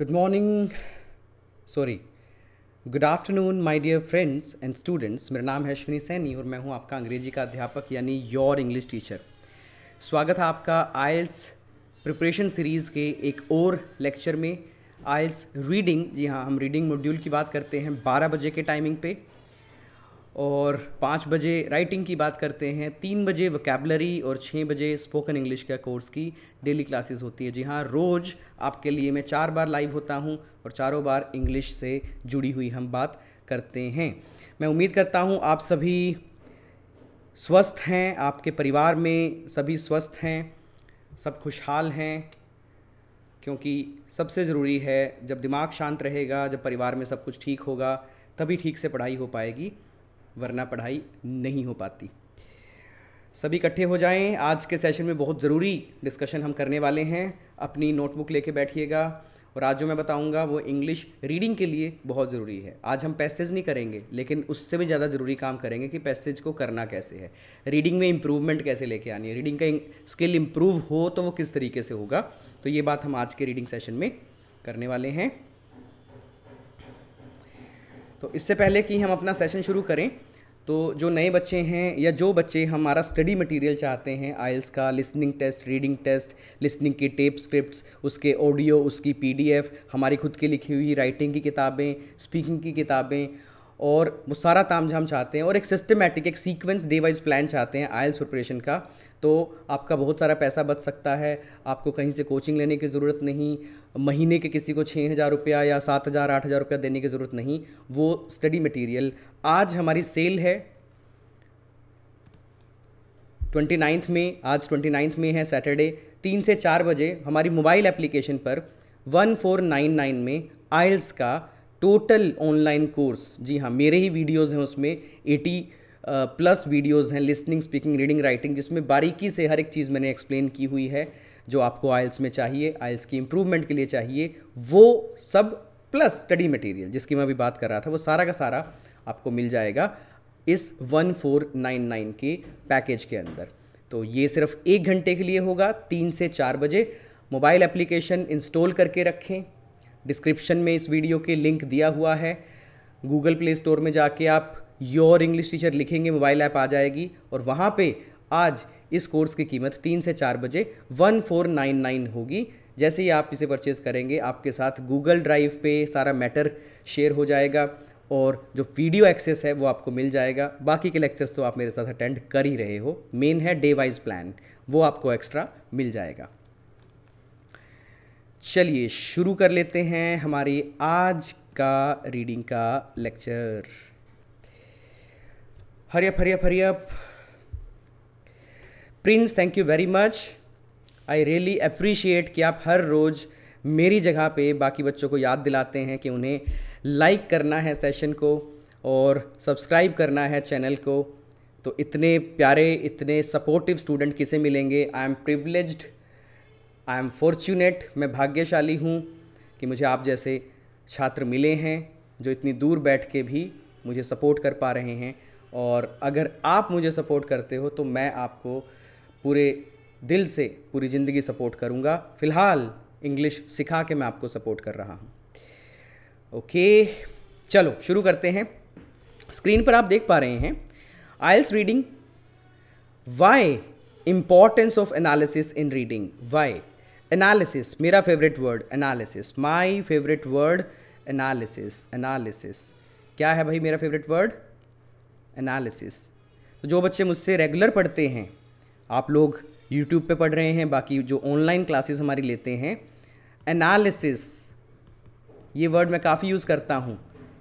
Good morning, sorry. Good afternoon my dear friends and students मेरा नाम है अश्विनी सैनी और मैं हूँ आपका अंग्रेजी का अध्यापक यानी योर इंग्लिश टीचर स्वागत है आपका आयल्स प्रिपरेशन सीरीज़ के एक और लेक्चर में आयल्स रीडिंग जी हाँ हम रीडिंग मॉड्यूल की बात करते हैं 12 बजे के टाइमिंग पे और पाँच बजे राइटिंग की बात करते हैं तीन बजे वकेबलरी और छः बजे स्पोकन इंग्लिश का कोर्स की डेली क्लासेस होती है जी हाँ रोज़ आपके लिए मैं चार बार लाइव होता हूँ और चारों बार इंग्लिश से जुड़ी हुई हम बात करते हैं मैं उम्मीद करता हूँ आप सभी स्वस्थ हैं आपके परिवार में सभी स्वस्थ हैं सब खुशहाल हैं क्योंकि सबसे ज़रूरी है जब दिमाग शांत रहेगा जब परिवार में सब कुछ ठीक होगा तभी ठीक से पढ़ाई हो पाएगी वरना पढ़ाई नहीं हो पाती सभी इकट्ठे हो जाएं आज के सेशन में बहुत ज़रूरी डिस्कशन हम करने वाले हैं अपनी नोटबुक लेके बैठिएगा और आज जो मैं बताऊंगा वो इंग्लिश रीडिंग के लिए बहुत ज़रूरी है आज हम पैसेज नहीं करेंगे लेकिन उससे भी ज़्यादा ज़रूरी काम करेंगे कि पैसेज को करना कैसे है रीडिंग में इम्प्रूवमेंट कैसे लेके आनी है रीडिंग का स्किल इम्प्रूव हो तो वो किस तरीके से होगा तो ये बात हम आज के रीडिंग सेशन में करने वाले हैं तो इससे पहले कि हम अपना सेशन शुरू करें तो जो नए बच्चे हैं या जो बच्चे हमारा स्टडी मटेरियल चाहते हैं आइल्स का listening test reading test listening की टेप स्क्रिप्ट उसके ऑडियो उसकी पी हमारी खुद की लिखी हुई राइटिंग की किताबें स्पीकिंग की किताबें और वो सारा ताम झाम चाहते हैं और एक सिस्टमेटिक एक सीक्वेंस डे वाइज प्लान चाहते हैं आयल्स प्रिपरेशन का तो आपका बहुत सारा पैसा बच सकता है आपको कहीं से कोचिंग लेने की ज़रूरत नहीं महीने के किसी को छः हज़ार रुपया या सात हज़ार आठ हज़ार रुपया देने की ज़रूरत नहीं वो स्टडी मटेरियल आज हमारी सेल है ट्वेंटी नाइन्थ में आज ट्वेंटी नाइन्थ में है सैटरडे तीन से चार बजे हमारी मोबाइल एप्लीकेशन पर वन फोर नाइन नाइन में आइल्स का टोटल ऑनलाइन कोर्स जी हाँ मेरे ही वीडियोज़ हैं उसमें एटी प्लस वीडियोज़ हैं लिसनिंग स्पीकिंग रीडिंग राइटिंग जिसमें बारीकी से हर एक चीज़ मैंने एक्सप्लेन की हुई है जो आपको आइल्स में चाहिए आइल्स की इम्प्रूवमेंट के लिए चाहिए वो सब प्लस स्टडी मटेरियल जिसकी मैं अभी बात कर रहा था वो सारा का सारा आपको मिल जाएगा इस 1499 के पैकेज के अंदर तो ये सिर्फ एक घंटे के लिए होगा तीन से चार बजे मोबाइल एप्लीकेशन इंस्टॉल करके रखें डिस्क्रिप्शन में इस वीडियो के लिंक दिया हुआ है गूगल प्ले स्टोर में जाके आप योर इंग्लिश टीचर लिखेंगे मोबाइल ऐप आ जाएगी और वहाँ पे आज इस कोर्स की कीमत तीन से चार बजे वन फोर नाइन नाइन होगी जैसे ही आप इसे परचेज़ करेंगे आपके साथ गूगल ड्राइव पे सारा मैटर शेयर हो जाएगा और जो वीडियो एक्सेस है वो आपको मिल जाएगा बाकी के लेक्चर्स तो आप मेरे साथ अटेंड कर ही रहे हो मेन है डे वाइज प्लान वो आपको एक्स्ट्रा मिल जाएगा चलिए शुरू कर लेते हैं हमारी आज का रीडिंग का लेक्चर हरियप हरियप हरियप Prince thank you very much I really appreciate कि आप हर रोज़ मेरी जगह पे बाकी बच्चों को याद दिलाते हैं कि उन्हें लाइक करना है सेशन को और सब्सक्राइब करना है चैनल को तो इतने प्यारे इतने सपोर्टिव स्टूडेंट किसे मिलेंगे I am privileged I am fortunate मैं भाग्यशाली हूँ कि मुझे आप जैसे छात्र मिले हैं जो इतनी दूर बैठ के भी मुझे सपोर्ट कर पा रहे हैं और अगर आप मुझे सपोर्ट करते हो तो मैं आपको पूरे दिल से पूरी ज़िंदगी सपोर्ट करूँगा फ़िलहाल इंग्लिश सिखा के मैं आपको सपोर्ट कर रहा हूँ ओके चलो शुरू करते हैं स्क्रीन पर आप देख पा रहे हैं IELTS reading why importance of analysis in reading why analysis मेरा favourite word analysis my favourite word analysis analysis क्या है भाई मेरा फेवरेट वर्ड एनालिसिस तो जो बच्चे मुझसे रेगुलर पढ़ते हैं आप लोग यूट्यूब पे पढ़ रहे हैं बाकी जो ऑनलाइन क्लासेस हमारी लेते हैं एनालिसिस ये वर्ड मैं काफ़ी यूज़ करता हूँ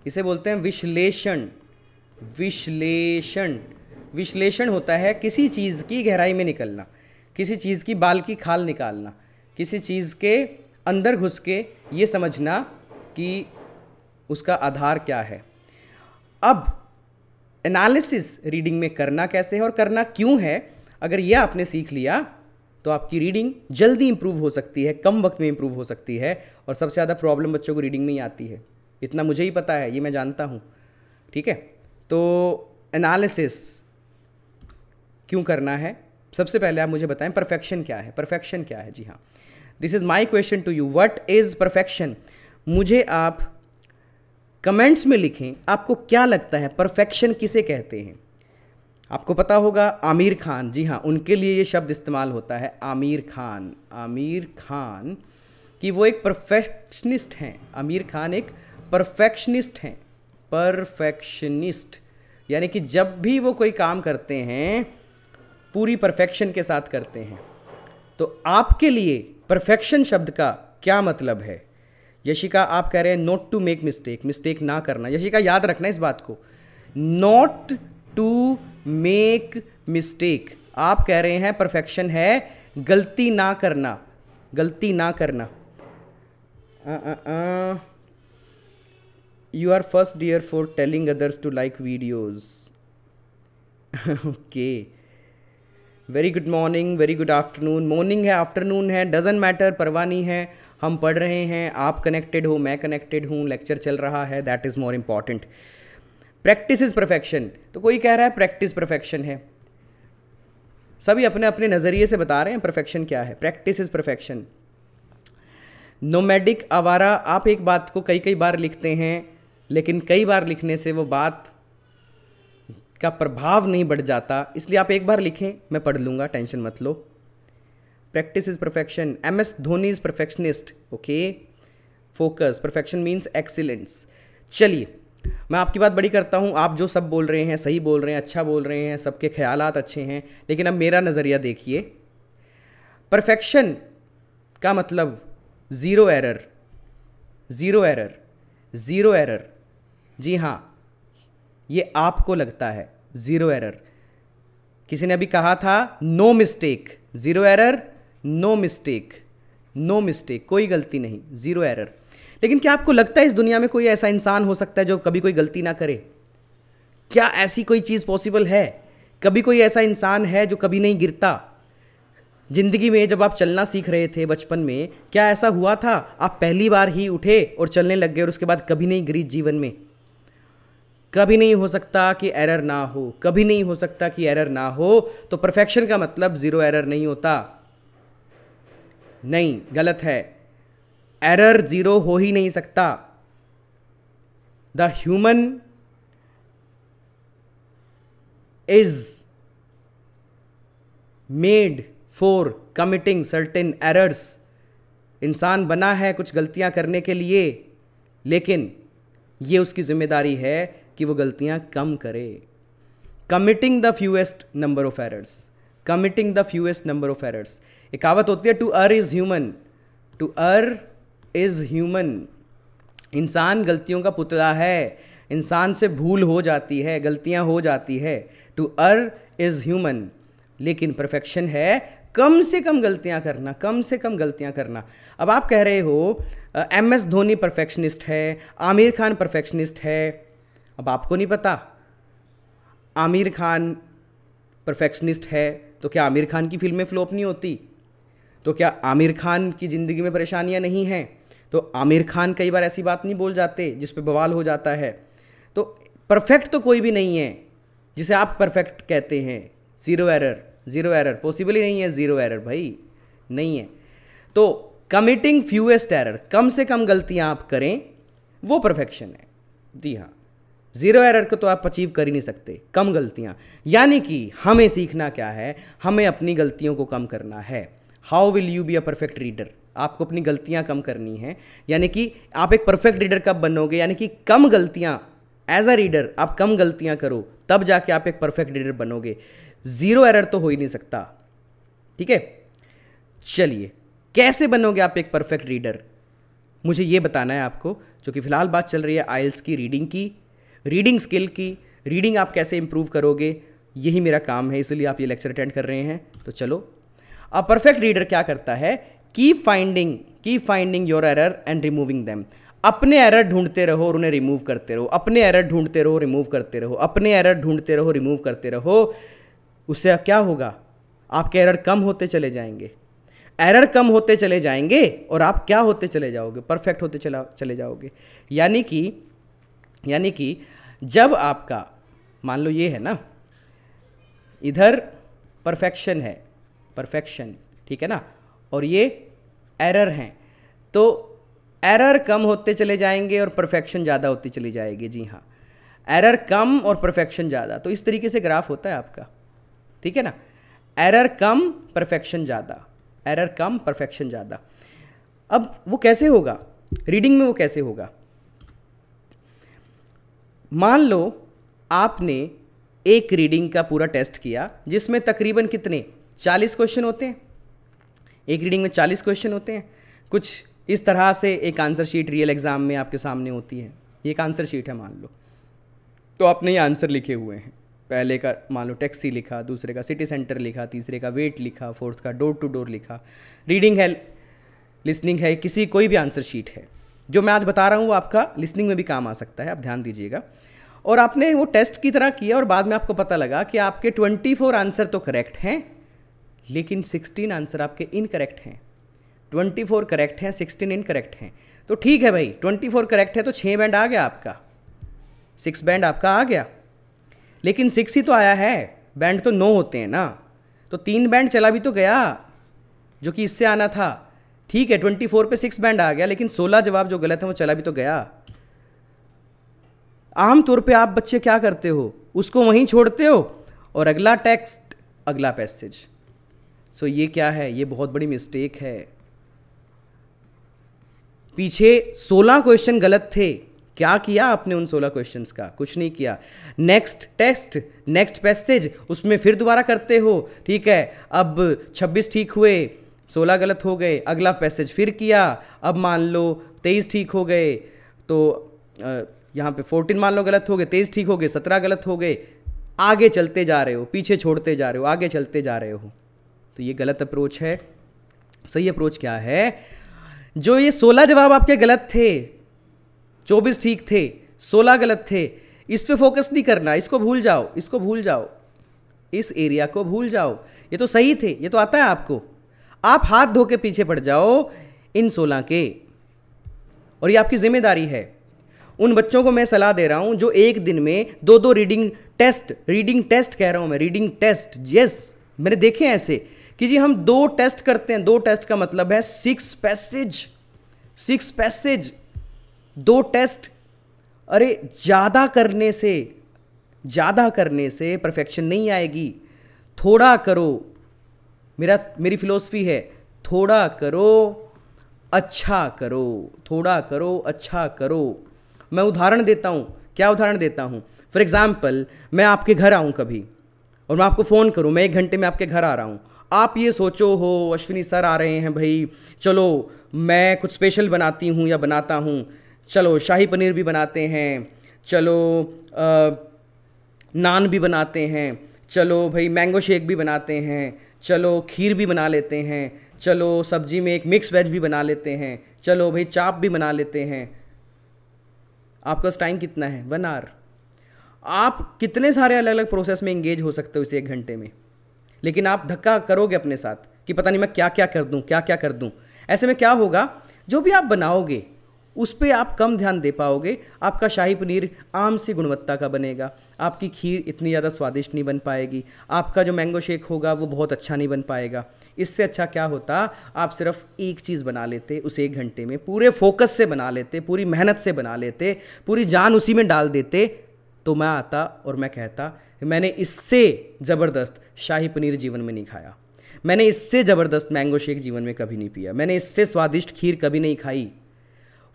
इसे बोलते हैं विश्लेषण विश्लेषण विश्लेषण होता है किसी चीज़ की गहराई में निकलना किसी चीज़ की बाल की खाल निकालना किसी चीज़ के अंदर घुस के ये समझना कि उसका आधार क्या है अब एनालिसिस रीडिंग में करना कैसे है और करना क्यों है अगर यह आपने सीख लिया तो आपकी रीडिंग जल्दी इंप्रूव हो सकती है कम वक्त में इंप्रूव हो सकती है और सबसे ज़्यादा प्रॉब्लम बच्चों को रीडिंग में ही आती है इतना मुझे ही पता है ये मैं जानता हूँ ठीक है तो एनालिसिस क्यों करना है सबसे पहले आप मुझे बताएं परफेक्शन क्या है परफेक्शन क्या है जी हाँ this is my question to you what is perfection मुझे आप कमेंट्स में लिखें आपको क्या लगता है परफेक्शन किसे कहते हैं आपको पता होगा आमिर खान जी हाँ उनके लिए ये शब्द इस्तेमाल होता है आमिर खान आमिर खान कि वो एक परफेक्शनिस्ट हैं आमिर खान एक परफेक्शनिस्ट हैं परफेक्शनिस्ट यानी कि जब भी वो कोई काम करते हैं पूरी परफेक्शन के साथ करते हैं तो आपके लिए परफेक्शन शब्द का क्या मतलब है यशिका आप कह रहे हैं not to make mistake mistake ना करना यशिका याद रखना इस बात को नॉट टू मेक मिस्टेक आप कह रहे हैं परफेक्शन है गलती ना करना गलती ना करना you are first dear for telling others to like videos okay very good morning very good afternoon morning है आफ्टरनून है डजेंट मैटर परवाह नहीं है हम पढ़ रहे हैं आप कनेक्टेड हो मैं कनेक्टेड हूँ लेक्चर चल रहा है that is more important practice is perfection तो कोई कह रहा है प्रैक्टिस परफेक्शन है सभी अपने अपने नज़रिए से बता रहे हैं परफेक्शन क्या है प्रैक्टिस इज परफेक्शन नोमैडिक आवारा आप एक बात को कई कई बार लिखते हैं लेकिन कई बार लिखने से वो बात का प्रभाव नहीं बढ़ जाता इसलिए आप एक बार लिखें मैं पढ़ लूंगा टेंशन मत लो practice is perfection M S Dhoni is perfectionist okay focus perfection means excellence चलिए मैं आपकी बात बड़ी करता हूँ आप जो सब बोल रहे हैं सही बोल रहे हैं अच्छा बोल रहे हैं सबके ख्याल अच्छे हैं लेकिन अब मेरा नज़रिया देखिए परफेक्शन का मतलब zero error zero error zero error जी हाँ ये आपको लगता है ज़ीरो एरर किसी ने अभी कहा था no mistake zero error no mistake no mistake कोई गलती नहीं ज़ीरो एरर लेकिन क्या आपको लगता है इस दुनिया में कोई ऐसा इंसान हो सकता है जो कभी कोई गलती ना करे क्या ऐसी कोई चीज़ पॉसिबल है कभी कोई ऐसा इंसान है जो कभी नहीं गिरता ज़िंदगी में जब आप चलना सीख रहे थे बचपन में क्या ऐसा हुआ था आप पहली बार ही उठे और चलने लग गए और उसके बाद कभी नहीं गिरी जीवन में कभी नहीं हो सकता कि एरर ना हो कभी नहीं हो सकता कि एरर ना हो तो परफेक्शन का मतलब ज़ीरो एरर नहीं होता नहीं गलत है एरर ज़ीरो हो ही नहीं सकता the human is made for committing certain errors इंसान बना है कुछ गलतियां करने के लिए लेकिन ये उसकी जिम्मेदारी है कि वो गलतियां कम करे committing the fewest number of errors committing the fewest number of errors एक कहावत होती है to err is human to err is human इंसान गलतियों का पुतला है इंसान से भूल हो जाती है गलतियाँ हो जाती है टू अर इज़ ह्यूमन लेकिन परफेक्शन है कम से कम गलतियाँ करना कम से कम गलतियाँ करना अब आप कह रहे हो एम एस धोनी परफेक्शनिस्ट है आमिर खान परफेक्शनिस्ट है अब आपको नहीं पता आमिर खान परफेक्शनिस्ट है तो क्या आमिर खान की फिल्में फ्लॉप नहीं होती तो क्या आमिर खान की ज़िंदगी में परेशानियाँ नहीं हैं तो आमिर खान कई बार ऐसी बात नहीं बोल जाते जिस पर बवाल हो जाता है तो परफेक्ट तो कोई भी नहीं है जिसे आप परफेक्ट कहते हैं zero error zero error possible ही नहीं है ज़ीरो एरर भाई नहीं है तो कमिटिंग फ्यूएस्ट एरर कम से कम गलतियाँ आप करें वो परफेक्शन है जी हाँ ज़ीरो एरर को तो आप अचीव कर ही नहीं सकते कम गलतियाँ यानी कि हमें सीखना क्या है हमें अपनी गलतियों को कम करना है how will you be a perfect reader आपको अपनी गलतियाँ कम करनी है यानी कि आप एक परफेक्ट रीडर कब बनोगे यानी कि कम गलतियाँ एज अ रीडर आप कम गलतियाँ करो तब जाके आप एक परफेक्ट रीडर बनोगे ज़ीरो एरर तो हो ही नहीं सकता ठीक है चलिए कैसे बनोगे आप एक परफेक्ट रीडर मुझे ये बताना है आपको जो कि फ़िलहाल बात चल रही है आइल्स की रीडिंग की रीडिंग स्किल की रीडिंग आप कैसे इम्प्रूव करोगे यही मेरा काम है इसलिए आप ये लेक्चर अटेंड कर रहे हैं तो चलो अ परफेक्ट रीडर क्या करता है keep finding keep finding your error and removing them अपने एरर ढूंढते रहो और उन्हें रिमूव करते रहो अपने एरर ढूंढते रहो रिमूव करते रहो अपने एरर ढूंढते रहो रिमूव करते रहो उससे क्या होगा आपके एरर कम होते चले जाएंगे एरर कम होते चले जाएंगे और आप क्या होते चले जाओगे परफेक्ट होते चला चले जाओगे यानी कि यानी कि जब आपका मान लो ये है ना इधर परफेक्शन है परफेक्शन ठीक है ना और ये एरर हैं तो एरर कम होते चले जाएंगे और परफेक्शन ज़्यादा होती चली जाएगी जी हाँ एरर कम और परफेक्शन ज़्यादा तो इस तरीके से ग्राफ होता है आपका ठीक है ना एरर कम परफेक्शन ज़्यादा एरर कम परफेक्शन ज़्यादा अब वो कैसे होगा रीडिंग में वो कैसे होगा मान लो आपने एक रीडिंग का पूरा टेस्ट किया जिसमें तकरीबन कितने 40 क्वेश्चन होते हैं एक रीडिंग में चालीस क्वेश्चन होते हैं कुछ इस तरह से एक आंसर शीट रियल एग्ज़ाम में आपके सामने होती है ये एक आंसर शीट है मान लो तो आपने ये आंसर लिखे हुए हैं पहले का मान लो टैक्सी लिखा दूसरे का सिटी सेंटर लिखा तीसरे का वेट लिखा फोर्थ का डोर टू डोर लिखा रीडिंग है लिसनिंग है किसी कोई भी आंसर शीट है जो मैं आज बता रहा हूँ वो आपका लिसनिंग में भी काम आ सकता है आप ध्यान दीजिएगा और आपने वो टेस्ट की तरह किया और बाद में आपको पता लगा कि आपके 24 आंसर तो करेक्ट हैं लेकिन 16 आंसर आपके इनकरेक्ट हैं 24 करेक्ट हैं 16 इनकरेक्ट हैं तो ठीक है भाई 24 करेक्ट है तो छः बैंड आ गया आपका सिक्स बैंड आपका आ गया लेकिन सिक्स ही तो आया है बैंड तो नौ होते हैं ना तो तीन बैंड चला भी तो गया जो कि इससे आना था ठीक है ट्वेंटी फोर पर सिक्स बैंड आ गया लेकिन सोलह जवाब जो गलत है वो चला भी तो गया आमतौर पे आप बच्चे क्या करते हो उसको वहीं छोड़ते हो और अगला टेक्स्ट अगला पैसेज सो so ये क्या है ये बहुत बड़ी मिस्टेक है पीछे 16 क्वेश्चन गलत थे क्या किया आपने उन 16 क्वेश्चंस का कुछ नहीं किया नेक्स्ट टेस्ट नेक्स्ट पैसेज उसमें फिर दोबारा करते हो ठीक है अब 26 ठीक हुए 16 गलत हो गए अगला पैसेज फिर किया अब मान लो 23 ठीक हो गए तो यहाँ पे 14 मान लो गलत हो गए 23 ठीक हो गए 17 गलत हो गए आगे चलते जा रहे हो पीछे छोड़ते जा रहे हो आगे चलते जा रहे हो तो ये गलत अप्रोच है सही अप्रोच क्या है जो ये सोलह जवाब आपके गलत थे चौबीस ठीक थे सोलह गलत थे इस पर फोकस नहीं करना इसको भूल जाओ इसको भूल जाओ इस एरिया को भूल जाओ ये तो सही थे ये तो आता है आपको आप हाथ धो के पीछे पड़ जाओ इन सोलह के और ये आपकी जिम्मेदारी है उन बच्चों को मैं सलाह दे रहा हूँ जो एक दिन में दो दो रीडिंग टेस्ट रीडिंग टेस्ट कह रहा हूँ मैं रीडिंग टेस्ट यस मैंने देखे ऐसे कि जी हम दो टेस्ट करते हैं दो टेस्ट का मतलब है सिक्स पैसेज सिक्स पैसेज दो टेस्ट अरे ज़्यादा करने से ज़्यादा करने से परफेक्शन नहीं आएगी थोड़ा करो मेरा मेरी फिलोसफी है थोड़ा करो अच्छा करो थोड़ा करो अच्छा करो मैं उदाहरण देता हूँ क्या उदाहरण देता हूँ फॉर एग्ज़ाम्पल मैं आपके घर आऊँ कभी और मैं आपको फ़ोन करूँ मैं एक घंटे में आपके घर आ रहा हूँ आप ये सोचो हो अश्विनी सर आ रहे हैं भाई चलो मैं कुछ स्पेशल बनाती हूँ या बनाता हूँ चलो शाही पनीर भी बनाते हैं चलो आ, नान भी बनाते हैं चलो भाई मैंगो शेक भी बनाते हैं चलो खीर भी बना लेते हैं चलो सब्जी में एक मिक्स वेज भी बना लेते हैं चलो भाई चाप भी बना लेते हैं आपका टाइम कितना है वन आवर आप कितने सारे अलग अलग प्रोसेस में इंगेज हो सकते हो इस एक घंटे में लेकिन आप धक्का करोगे अपने साथ कि पता नहीं मैं क्या क्या कर दूँ क्या क्या कर दूँ ऐसे में क्या होगा जो भी आप बनाओगे उस पर आप कम ध्यान दे पाओगे आपका शाही पनीर आम सी गुणवत्ता का बनेगा आपकी खीर इतनी ज़्यादा स्वादिष्ट नहीं बन पाएगी आपका जो मैंगो शेक होगा वो बहुत अच्छा नहीं बन पाएगा इससे अच्छा क्या होता आप सिर्फ एक चीज़ बना लेते उस एक घंटे में पूरे फोकस से बना लेते पूरी मेहनत से बना लेते पूरी जान उसी में डाल देते तो मैं आता और मैं कहता मैंने इससे ज़बरदस्त शाही पनीर जीवन में नहीं खाया मैंने इससे ज़बरदस्त मैंगो शेक जीवन में कभी नहीं पिया मैंने इससे स्वादिष्ट खीर कभी नहीं खाई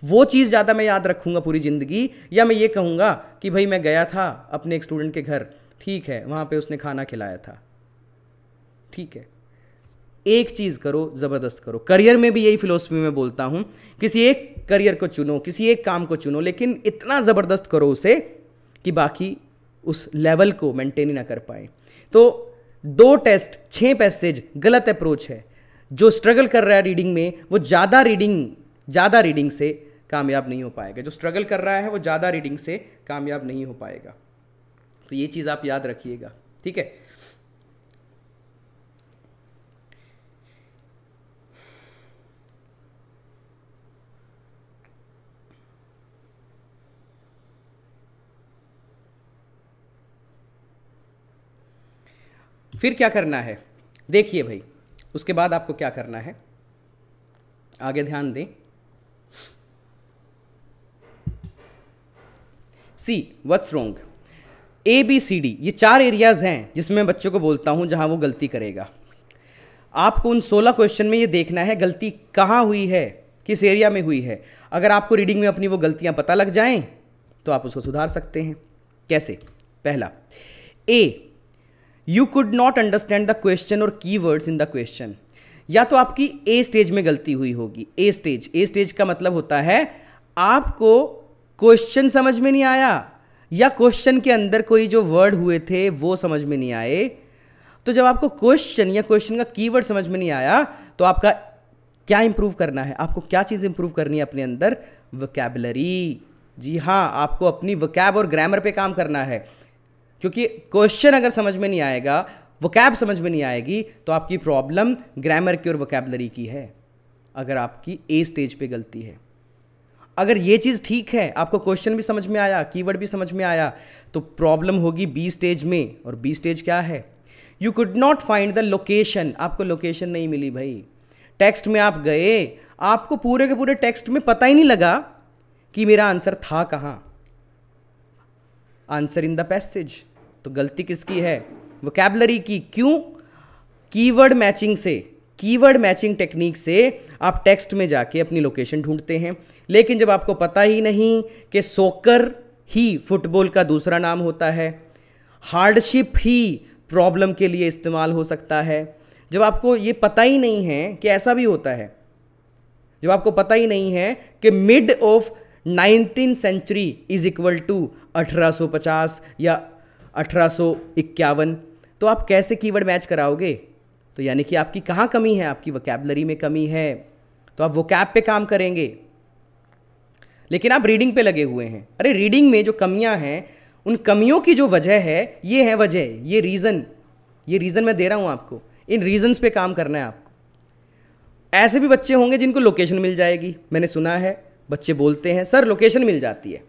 वो चीज़ ज़्यादा मैं याद रखूँगा पूरी ज़िंदगी या मैं ये कहूँगा कि भाई मैं गया था अपने एक स्टूडेंट के घर ठीक है वहाँ पे उसने खाना खिलाया था ठीक है एक चीज़ करो ज़बरदस्त करो करियर में भी यही फिलोसफी में बोलता हूँ किसी एक करियर को चुनो किसी एक काम को चुनो लेकिन इतना ज़बरदस्त करो उसे कि बाकी उस लेवल को मेंटेन ही ना कर पाए तो दो टेस्ट छः पैसेज गलत अप्रोच है जो स्ट्रगल कर रहा है रीडिंग में वो ज़्यादा रीडिंग ज़्यादा रीडिंग से कामयाब नहीं हो पाएगा जो स्ट्रगल कर रहा है वो ज़्यादा रीडिंग से कामयाब नहीं हो पाएगा तो ये चीज़ आप याद रखिएगा ठीक है फिर क्या करना है देखिए भाई उसके बाद आपको क्या करना है आगे ध्यान दें see what's wrong A B C D ये चार एरियाज़ हैं जिसमें मैं बच्चों को बोलता हूं जहां वो गलती करेगा आपको उन सोलह क्वेश्चन में ये देखना है गलती कहां हुई है किस एरिया में हुई है अगर आपको रीडिंग में अपनी वो गलतियां पता लग जाएं तो आप उसको सुधार सकते हैं कैसे पहला A you could not understand the question और key words in the question या तो आपकी ए स्टेज में गलती हुई होगी ए स्टेज ए स्टेज का मतलब होता है आपको क्वेश्चन समझ में नहीं आया या क्वेश्चन के अंदर कोई जो वर्ड हुए थे वो समझ में नहीं आए तो जब आपको क्वेश्चन या क्वेश्चन का कीवर्ड समझ में नहीं आया तो आपका क्या इंप्रूव करना है आपको क्या चीज़ इंप्रूव करनी है अपने अंदर वकेबलरी जी हाँ आपको अपनी वकैब और ग्रामर पे काम करना है क्योंकि क्वेश्चन अगर समझ में नहीं आएगा कैब समझ में नहीं आएगी तो आपकी प्रॉब्लम ग्रामर की और वकैबलरी की है अगर आपकी ए स्टेज पे गलती है अगर ये चीज़ ठीक है आपको क्वेश्चन भी समझ में आया कीवर्ड भी समझ में आया तो प्रॉब्लम होगी बी स्टेज में और बी स्टेज क्या है you could not find the location आपको लोकेशन नहीं मिली भाई टेक्स्ट में आप गए आपको पूरे के पूरे टेक्स्ट में पता ही नहीं लगा कि मेरा आंसर था कहाँ आंसर इन द पैसेज तो गलती किसकी है वोकेबलरी की क्यों कीवर्ड मैचिंग से कीवर्ड मैचिंग टेक्निक से आप टेक्स्ट में जाके अपनी लोकेशन ढूंढते हैं लेकिन जब आपको पता ही नहीं कि सोकर ही फुटबॉल का दूसरा नाम होता है हार्डशिप ही प्रॉब्लम के लिए इस्तेमाल हो सकता है जब आपको ये पता ही नहीं है कि ऐसा भी होता है जब आपको पता ही नहीं है कि mid of nineteen century is equal to 1850 या अठारह तो आप कैसे कीवर्ड मैच कराओगे तो यानी कि आपकी कहाँ कमी है आपकी वोकेबलरी में कमी है तो आप वोकैब पे काम करेंगे लेकिन आप रीडिंग पे लगे हुए हैं अरे रीडिंग में जो कमियां हैं उन कमियों की जो वजह है ये है वजह ये रीज़न ये रीज़न मैं दे रहा हूँ आपको इन रीजन्स पे काम करना है आपको ऐसे भी बच्चे होंगे जिनको लोकेशन मिल जाएगी मैंने सुना है बच्चे बोलते हैं सर लोकेशन मिल जाती है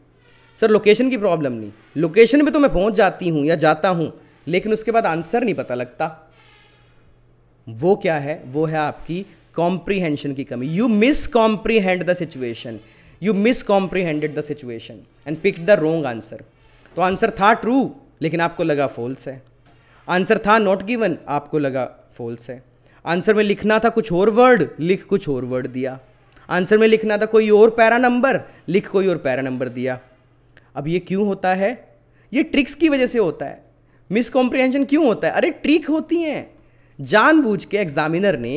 सर लोकेशन की प्रॉब्लम नहीं लोकेशन पे तो मैं पहुंच जाती हूं या जाता हूं लेकिन उसके बाद आंसर नहीं पता लगता वो क्या है वो है आपकी कॉम्प्रीहेंशन की कमी you miscomprehend the situation you miscomprehended the situation and pick the wrong answer तो आंसर था ट्रू लेकिन आपको लगा फॉल्स है आंसर था नॉट गिवन आपको लगा फॉल्स है आंसर में लिखना था कुछ और वर्ड लिख कुछ और वर्ड दिया आंसर में लिखना था कोई और पैरा नंबर लिख कोई और पैरा नंबर दिया अब ये क्यों होता है ये ट्रिक्स की वजह से होता है मिसकॉम्प्रिहेंशन क्यों होता है अरे ट्रिक होती हैं जानबूझ के एग्जामिनर ने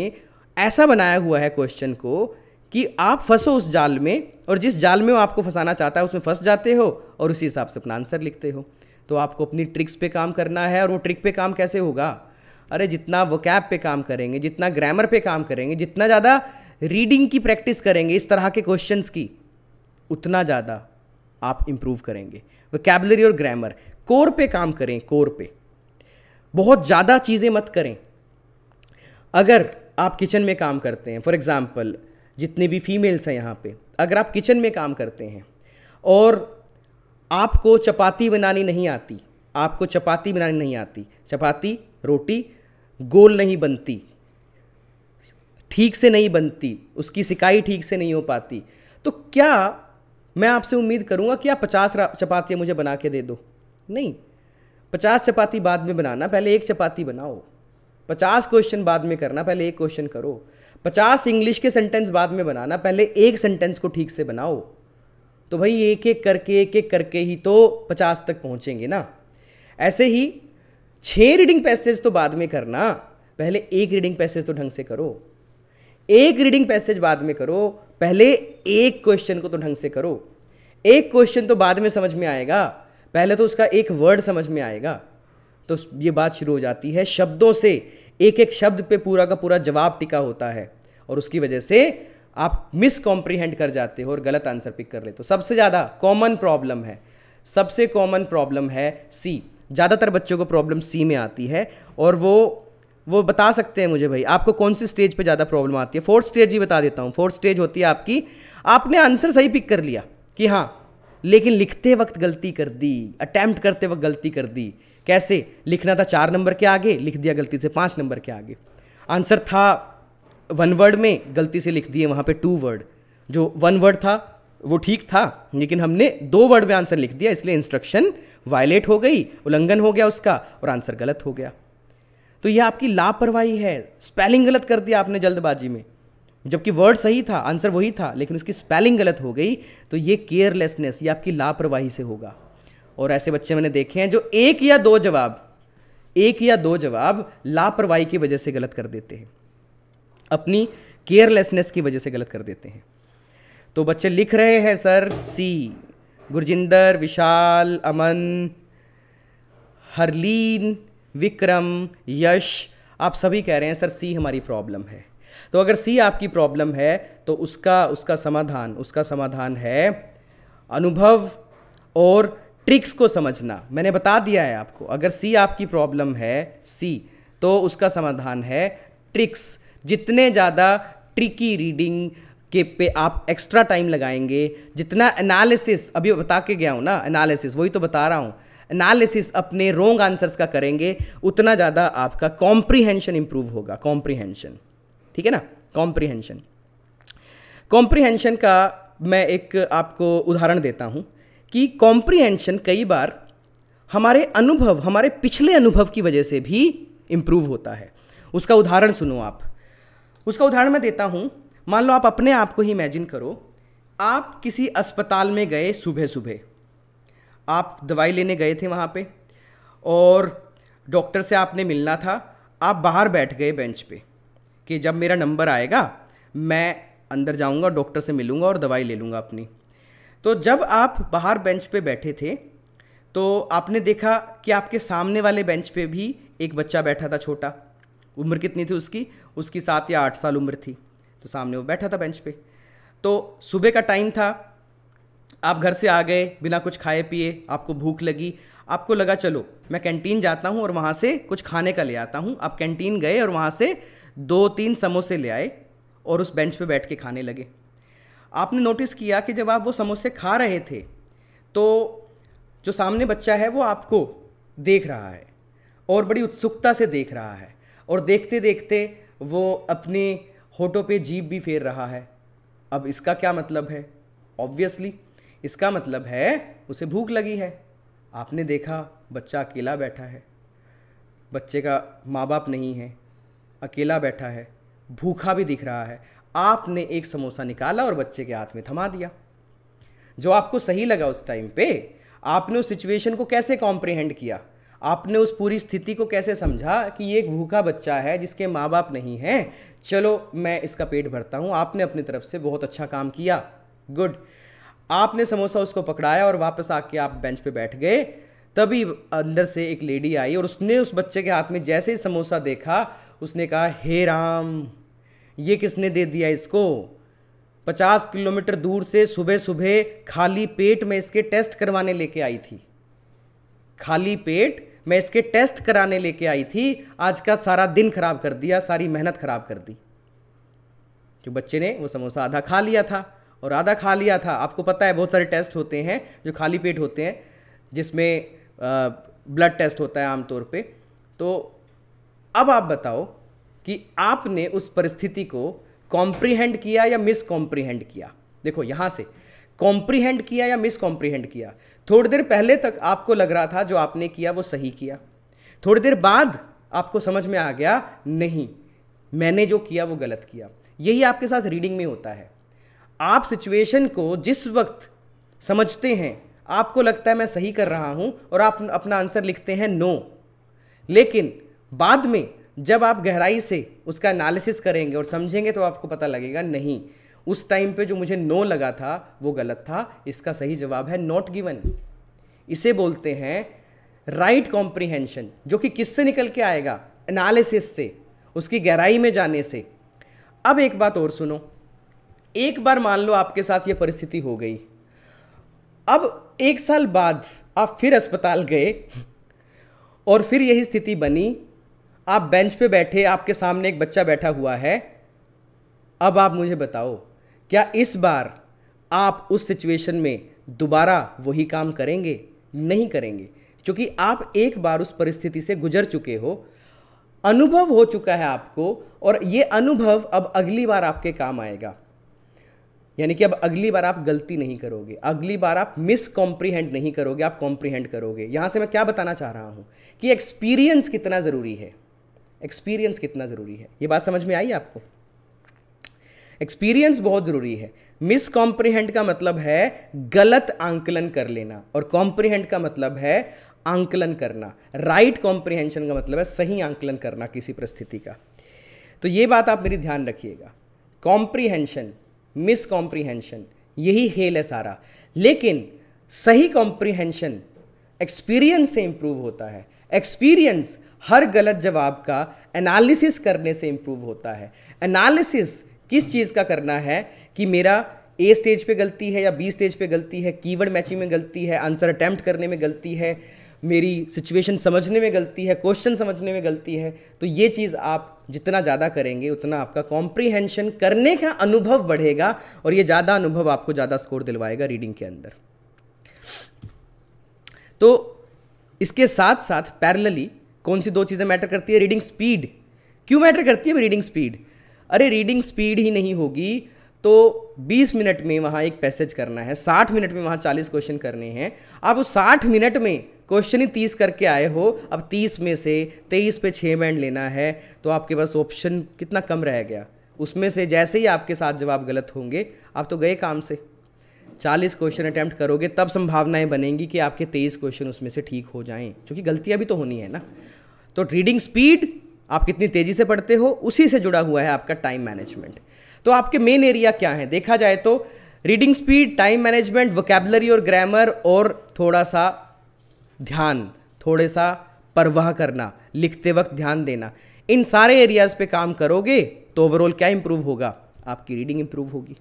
ऐसा बनाया हुआ है क्वेश्चन को कि आप फंसो उस जाल में और जिस जाल में वो आपको फंसाना चाहता है उसमें फंस जाते हो और उसी हिसाब से अपना आंसर लिखते हो तो आपको अपनी ट्रिक्स पे काम करना है और वो ट्रिक पे काम कैसे होगा अरे जितना कैप पे काम करेंगे जितना ग्रामर पे काम करेंगे जितना ज़्यादा रीडिंग की प्रैक्टिस करेंगे इस तरह के क्वेश्चंस की उतना ज़्यादा आप इम्प्रूव करेंगे वैकेबलरी और ग्रामर कोर पे काम करें कोर पे बहुत ज़्यादा चीज़ें मत करें अगर आप किचन में काम करते हैं फॉर एग्ज़ाम्पल जितने भी फीमेल्स हैं यहाँ पे अगर आप किचन में काम करते हैं और आपको चपाती बनानी नहीं आती आपको चपाती बनानी नहीं आती चपाती रोटी गोल नहीं बनती ठीक से नहीं बनती उसकी सिकाई ठीक से नहीं हो पाती तो क्या मैं आपसे उम्मीद करूँगा कि आप पचास चपातियाँ मुझे बना के दे दो नहीं पचास चपाती बाद में बनाना पहले एक चपाती बनाओ पचास क्वेश्चन बाद में करना पहले एक क्वेश्चन करो पचास इंग्लिश के सेंटेंस बाद में बनाना पहले एक सेंटेंस को ठीक से बनाओ तो भाई एक एक करके एक एक करके ही तो पचास तक पहुँचेंगे ना ऐसे ही छः रीडिंग पैसेज तो बाद में करना पहले एक रीडिंग पैसेज तो ढंग से करो एक रीडिंग पैसेज बाद में करो पहले एक क्वेश्चन को तो ढंग से करो एक क्वेश्चन तो बाद में समझ में आएगा पहले तो उसका एक वर्ड समझ में आएगा तो ये बात शुरू हो जाती है शब्दों से एक एक शब्द पे पूरा का पूरा जवाब टिका होता है और उसकी वजह से आप मिस कॉम्प्रीहेंड कर जाते हो और गलत आंसर पिक कर लेते हो सबसे ज़्यादा कॉमन प्रॉब्लम है सबसे कॉमन प्रॉब्लम है सी ज़्यादातर बच्चों को प्रॉब्लम सी में आती है और वो वो बता सकते हैं मुझे भाई आपको कौन सी स्टेज पे ज़्यादा प्रॉब्लम आती है फोर्थ स्टेज ही बता देता हूँ फोर्थ स्टेज होती है आपकी आपने आंसर सही पिक कर लिया कि हाँ लेकिन लिखते वक्त गलती कर दी अटैम्प्ट करते वक्त गलती कर दी कैसे लिखना था चार नंबर के आगे लिख दिया गलती से पाँच नंबर के आगे आंसर था वन वर्ड में गलती से लिख दिए वहाँ पे टू वर्ड जो वन वर्ड था वो ठीक था लेकिन हमने दो वर्ड में आंसर लिख दिया इसलिए इंस्ट्रक्शन वायलेट हो गई उल्लंघन हो गया उसका और आंसर गलत हो गया तो यह आपकी लापरवाही है स्पेलिंग गलत कर दिया आपने जल्दबाजी में जबकि वर्ड सही था आंसर वही था लेकिन उसकी स्पेलिंग गलत हो गई तो ये केयरलेसनेस ये आपकी लापरवाही से होगा और ऐसे बच्चे मैंने देखे हैं जो एक या दो जवाब एक या दो जवाब लापरवाही की वजह से गलत कर देते हैं अपनी केयरलेसनेस की वजह से गलत कर देते हैं तो बच्चे लिख रहे हैं सर सी गुरजिंदर विशाल अमन हरलीन विक्रम यश आप सभी कह रहे हैं सर सी हमारी प्रॉब्लम है तो अगर सी आपकी प्रॉब्लम है तो उसका उसका समाधान उसका समाधान है अनुभव और ट्रिक्स को समझना मैंने बता दिया है आपको अगर सी आपकी प्रॉब्लम है सी तो उसका समाधान है ट्रिक्स जितने ज़्यादा ट्रिकी रीडिंग के पे आप एक्स्ट्रा टाइम लगाएंगे जितना एनालिसिस अभी बता के गया हूँ ना एनालिसिस वही तो बता रहा हूँ एनालिसिस अपने रोंग आंसर्स का करेंगे उतना ज़्यादा आपका कॉम्प्रीहेंशन इंप्रूव होगा कॉम्प्रीहेंशन ठीक है ना कॉम्प्रीहेंशन कॉम्प्रीहेंशन का मैं एक आपको उदाहरण देता हूँ कि कॉम्प्रीहेंशन कई बार हमारे अनुभव हमारे पिछले अनुभव की वजह से भी इम्प्रूव होता है उसका उदाहरण सुनो आप उसका उदाहरण मैं देता हूँ मान लो आप अपने आप को ही इमेजिन करो आप किसी अस्पताल में गए सुबह सुबह आप दवाई लेने गए थे वहाँ पे और डॉक्टर से आपने मिलना था आप बाहर बैठ गए बेंच पे कि जब मेरा नंबर आएगा मैं अंदर जाऊँगा डॉक्टर से मिलूँगा और दवाई ले लूँगा अपनी तो जब आप बाहर बेंच पे बैठे थे तो आपने देखा कि आपके सामने वाले बेंच पे भी एक बच्चा बैठा था छोटा उम्र कितनी थी उसकी उसकी सात या आठ साल उम्र थी तो सामने वो बैठा था बेंच पे तो सुबह का टाइम था आप घर से आ गए बिना कुछ खाए पिए आपको भूख लगी आपको लगा चलो मैं कैंटीन जाता हूँ और वहाँ से कुछ खाने का ले आता हूँ आप कैंटीन गए और वहाँ से दो तीन समोसे ले आए और उस बेंच पे बैठ के खाने लगे आपने नोटिस किया कि जब आप वो समोसे खा रहे थे तो जो सामने बच्चा है वो आपको देख रहा है और बड़ी उत्सुकता से देख रहा है और देखते देखते वो अपने होठों पे जीप भी फेर रहा है अब इसका क्या मतलब है ऑब्वियसली इसका मतलब है उसे भूख लगी है आपने देखा बच्चा अकेला बैठा है बच्चे का माँ बाप नहीं है अकेला बैठा है भूखा भी दिख रहा है आपने एक समोसा निकाला और बच्चे के हाथ में थमा दिया जो आपको सही लगा उस टाइम पे आपने उस सिचुएशन को कैसे कॉम्प्रिहेंड किया आपने उस पूरी स्थिति को कैसे समझा कि ये एक भूखा बच्चा है जिसके माँ बाप नहीं हैं चलो मैं इसका पेट भरता हूँ आपने अपनी तरफ से बहुत अच्छा काम किया गुड आपने समोसा उसको पकड़ाया और वापस आके आप बेंच पे बैठ गए तभी अंदर से एक लेडी आई और उसने उस बच्चे के हाथ में जैसे ही समोसा देखा उसने कहा हे राम ये किसने दे दिया इसको पचास किलोमीटर दूर से सुबह सुबह खाली पेट में इसके टेस्ट करवाने लेके आई थी खाली पेट मैं इसके टेस्ट कराने लेके आई थी आज का सारा दिन खराब कर दिया सारी मेहनत खराब कर दी जो बच्चे ने वो समोसा आधा खा लिया था और आधा खा लिया था आपको पता है बहुत सारे टेस्ट होते हैं जो खाली पेट होते हैं जिसमें ब्लड टेस्ट होता है आमतौर पे तो अब आप बताओ कि आपने उस परिस्थिति को कॉम्प्रीहेंड किया या मिस कॉम्प्रीहेंड किया देखो यहाँ से कॉम्प्रीहेंड किया या मिस कॉम्प्रीहेंड किया थोड़ी देर पहले तक आपको लग रहा था जो आपने किया वो सही किया थोड़ी देर बाद आपको समझ में आ गया नहीं मैंने जो किया वो गलत किया यही आपके साथ रीडिंग में होता है आप सिचुएशन को जिस वक्त समझते हैं आपको लगता है मैं सही कर रहा हूँ और आप अपना आंसर लिखते हैं नो लेकिन बाद में जब आप गहराई से उसका एनालिसिस करेंगे और समझेंगे तो आपको पता लगेगा नहीं उस टाइम पे जो मुझे नो लगा था वो गलत था इसका सही जवाब है नॉट गिवन इसे बोलते हैं राइट कॉम्प्रिहेंशन जो कि किससे निकल के आएगा एनालिसिस से उसकी गहराई में जाने से अब एक बात और सुनो एक बार मान लो आपके साथ ये परिस्थिति हो गई अब एक साल बाद आप फिर अस्पताल गए और फिर यही स्थिति बनी आप बेंच पे बैठे आपके सामने एक बच्चा बैठा हुआ है अब आप मुझे बताओ क्या इस बार आप उस सिचुएशन में दोबारा वही काम करेंगे नहीं करेंगे क्योंकि आप एक बार उस परिस्थिति से गुजर चुके हो अनुभव हो चुका है आपको और ये अनुभव अब अगली बार आपके काम आएगा यानी कि अब अगली बार आप गलती नहीं करोगे अगली बार आप मिस कॉम्प्रीहेंड नहीं करोगे आप कॉम्प्रीहेंड करोगे यहाँ से मैं क्या बताना चाह रहा हूँ कि एक्सपीरियंस कितना ज़रूरी है एक्सपीरियंस कितना ज़रूरी है ये बात समझ में आई आपको एक्सपीरियंस बहुत ज़रूरी है मिस कॉम्प्रीहेंड का मतलब है गलत आंकलन कर लेना और कॉम्प्रीहेंड का मतलब है आंकलन करना राइट कॉम्प्रीहेंशन का मतलब है सही आंकलन करना किसी परिस्थिति का तो ये बात आप मेरी ध्यान रखिएगा कॉम्प्रीहेंशन मिस कॉम्प्रीहेंशन यही खेल है सारा लेकिन सही कॉम्प्रीहेंशन एक्सपीरियंस से इम्प्रूव होता है एक्सपीरियंस हर गलत जवाब का एनालिसिस करने से इम्प्रूव होता है एनालिसिस किस चीज़ का करना है कि मेरा ए स्टेज पे गलती है या बी स्टेज पे गलती है कीवर्ड मैचिंग में गलती है आंसर अटैम्प्ट करने में गलती है मेरी सिचुएशन समझने में गलती है क्वेश्चन समझने में गलती है तो ये चीज़ आप जितना ज़्यादा करेंगे उतना आपका कॉम्प्रीहेंशन करने का अनुभव बढ़ेगा और ये ज़्यादा अनुभव आपको ज़्यादा स्कोर दिलवाएगा रीडिंग के अंदर तो इसके साथ साथ पैरलली कौन सी दो चीज़ें मैटर करती है रीडिंग स्पीड क्यों मैटर करती है रीडिंग स्पीड अरे रीडिंग स्पीड ही नहीं होगी तो 20 मिनट में वहाँ एक पैसेज करना है 60 मिनट में वहाँ 40 क्वेश्चन करने हैं आप उस 60 मिनट में क्वेश्चन ही तीस करके आए हो अब तीस में से तेईस पे छः मैंड लेना है तो आपके पास ऑप्शन कितना कम रह गया उसमें से जैसे ही आपके साथ जवाब गलत होंगे आप तो गए काम से चालीस क्वेश्चन अटैम्प्ट करोगे तब संभावनाएं बनेंगी कि आपके तेईस क्वेश्चन उसमें से ठीक हो जाएं क्योंकि गलतियां भी तो होनी है ना तो रीडिंग स्पीड आप कितनी तेज़ी से पढ़ते हो उसी से जुड़ा हुआ है आपका टाइम मैनेजमेंट तो आपके मेन एरिया क्या है देखा जाए तो reading speed time management vocabulary और ग्रामर और थोड़ा सा ध्यान थोड़े सा परवाह करना लिखते वक्त ध्यान देना इन सारे एरियाज़ पे काम करोगे तो ओवरऑल क्या इंप्रूव होगा आपकी रीडिंग इंप्रूव होगी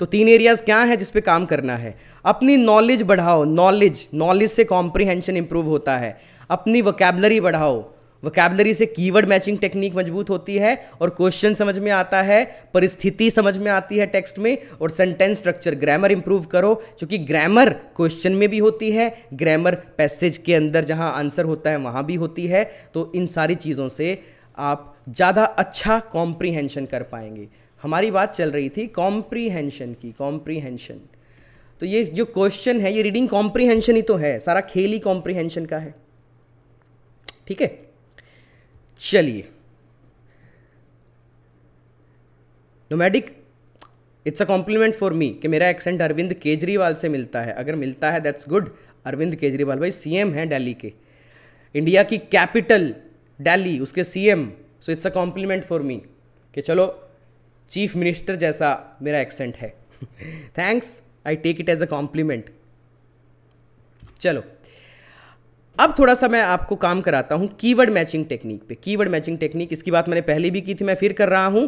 तो तीन एरियाज़ क्या हैं जिसपे काम करना है अपनी नॉलेज बढ़ाओ नॉलेज नॉलेज से कॉम्प्रिहेंशन इंप्रूव होता है अपनी वोकेबलरी बढ़ाओ वोकेबलरी से कीवर्ड मैचिंग टेक्निक मजबूत होती है और क्वेश्चन समझ में आता है परिस्थिति समझ में आती है टेक्स्ट में और सेंटेंस स्ट्रक्चर ग्रामर इंप्रूव करो क्योंकि ग्रामर क्वेश्चन में भी होती है ग्रामर पैसेज के अंदर जहाँ आंसर होता है वहाँ भी होती है तो इन सारी चीज़ों से आप ज़्यादा अच्छा कॉम्प्रीहेंशन कर पाएंगे हमारी बात चल रही थी कॉम्प्रीहेंशन की कॉम्प्रीहेंशन तो ये जो क्वेश्चन है ये रीडिंग कॉम्प्रीहेंशन ही तो है सारा खेल ही कॉम्प्रीहेंशन का है ठीक है चलिए nomadic it's a compliment for me कि मेरा एक्सेंट अरविंद केजरीवाल से मिलता है अगर मिलता है दैट्स गुड अरविंद केजरीवाल भाई सीएम है दिल्ली के इंडिया की कैपिटल दिल्ली उसके CM so it's a compliment for me कि चलो चीफ मिनिस्टर जैसा मेरा एक्सेंट है thanks I take it as a compliment चलो अब थोड़ा सा मैं आपको काम कराता हूँ कीवर्ड मैचिंग टेक्निक पे कीवर्ड मैचिंग टेक्निक इसकी बात मैंने पहले भी की थी मैं फिर कर रहा हूँ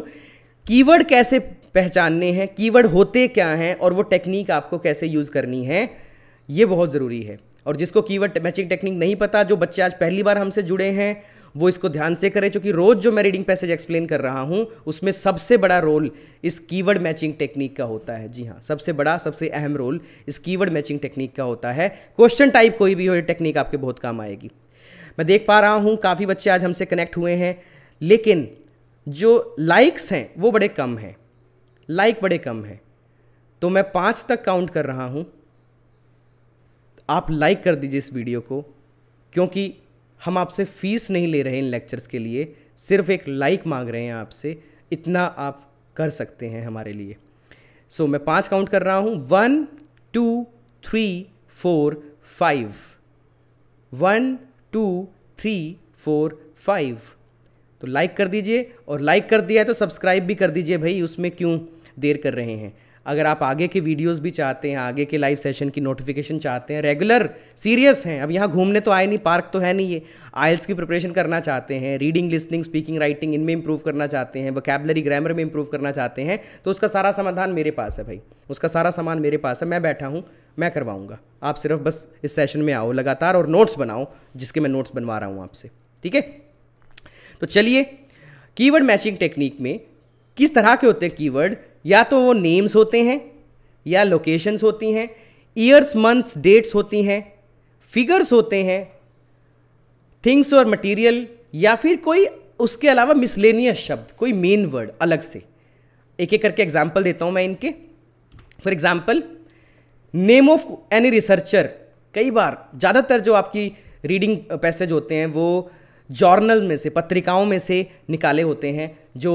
कीवर्ड कैसे पहचानने हैं कीवर्ड होते क्या हैं और वो टेक्निक आपको कैसे यूज़ करनी है ये बहुत ज़रूरी है और जिसको कीवर्ड मैचिंग टेक्निक नहीं पता जो बच्चे आज पहली बार हमसे जुड़े हैं वो इसको ध्यान से करें क्योंकि रोज़ जो मैं रीडिंग पैसेज एक्सप्लेन कर रहा हूँ उसमें सबसे बड़ा रोल इस कीवर्ड मैचिंग टेक्निक का होता है जी हाँ सबसे बड़ा सबसे अहम रोल इस कीवर्ड मैचिंग टेक्निक का होता है क्वेश्चन टाइप कोई भी हो ये टेक्निक आपके बहुत काम आएगी मैं देख पा रहा हूँ काफ़ी बच्चे आज हमसे कनेक्ट हुए हैं लेकिन जो लाइक्स हैं वो बड़े कम हैं लाइक बड़े कम हैं तो मैं पाँच तक काउंट कर रहा हूँ आप लाइक कर दीजिए इस वीडियो को क्योंकि हम आपसे फ़ीस नहीं ले रहे इन लेक्चर्स के लिए सिर्फ एक लाइक मांग रहे हैं आपसे इतना आप कर सकते हैं हमारे लिए सो so, मैं पांच काउंट कर रहा हूँ one two three four five one two three four five तो लाइक कर दीजिए और लाइक कर दिया है तो सब्सक्राइब भी कर दीजिए भाई उसमें क्यों देर कर रहे हैं अगर आप आगे के वीडियोस भी चाहते हैं आगे के लाइव सेशन की नोटिफिकेशन चाहते हैं रेगुलर सीरियस हैं अब यहाँ घूमने तो आए नहीं पार्क तो है नहीं ये आइल्स की प्रिपरेशन करना चाहते हैं रीडिंग लिसनिंग स्पीकिंग राइटिंग इनमें इंप्रूव करना चाहते हैं वोकेबलरी ग्रामर में इंप्रूव करना चाहते हैं तो उसका सारा समाधान मेरे पास है भाई उसका सारा सामान मेरे पास है मैं बैठा हूँ मैं करवाऊँगा आप सिर्फ बस इस सेशन में आओ लगातार और नोट्स बनाओ जिसके मैं नोट्स बनवा रहा हूँ आपसे ठीक है तो चलिए कीवर्ड मैचिंग टेक्निक में किस तरह के होते हैं कीवर्ड या तो वो नेम्स होते हैं या लोकेशंस होती हैं ईयर्स मंथ्स डेट्स होती हैं फिगर्स होते हैं थिंग्स और मटेरियल या फिर कोई उसके अलावा मिसलेनियस शब्द कोई मेन वर्ड अलग से एक एक करके एग्जाम्पल देता हूँ मैं इनके for example name of any researcher कई बार ज़्यादातर जो आपकी रीडिंग पैसेज होते हैं वो जर्नल में से पत्रिकाओं में से निकाले होते हैं जो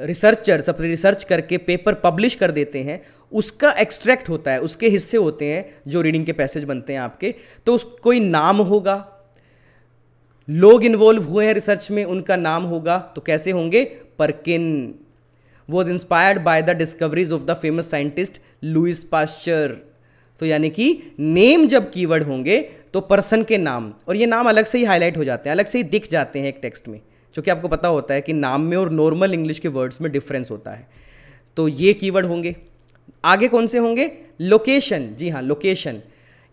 रिसर्चर्स अपनी रिसर्च करके पेपर पब्लिश कर देते हैं उसका एक्सट्रैक्ट होता है उसके हिस्से होते हैं जो रीडिंग के पैसेज बनते हैं आपके तो उस कोई नाम होगा लोग इन्वॉल्व हुए हैं रिसर्च में उनका नाम होगा तो कैसे होंगे Perkin was inspired by the discoveries of the famous scientist Louis Pasteur तो यानी कि नेम जब कीवर्ड होंगे तो पर्सन के नाम और ये नाम अलग से ही हाईलाइट हो जाते हैं अलग से ही दिख जाते हैं एक टेक्स्ट में कि आपको पता होता है कि नाम में और नॉर्मल इंग्लिश के वर्ड्स में डिफरेंस होता है तो ये कीवर्ड होंगे आगे कौन से होंगे लोकेशन जी हाँ लोकेशन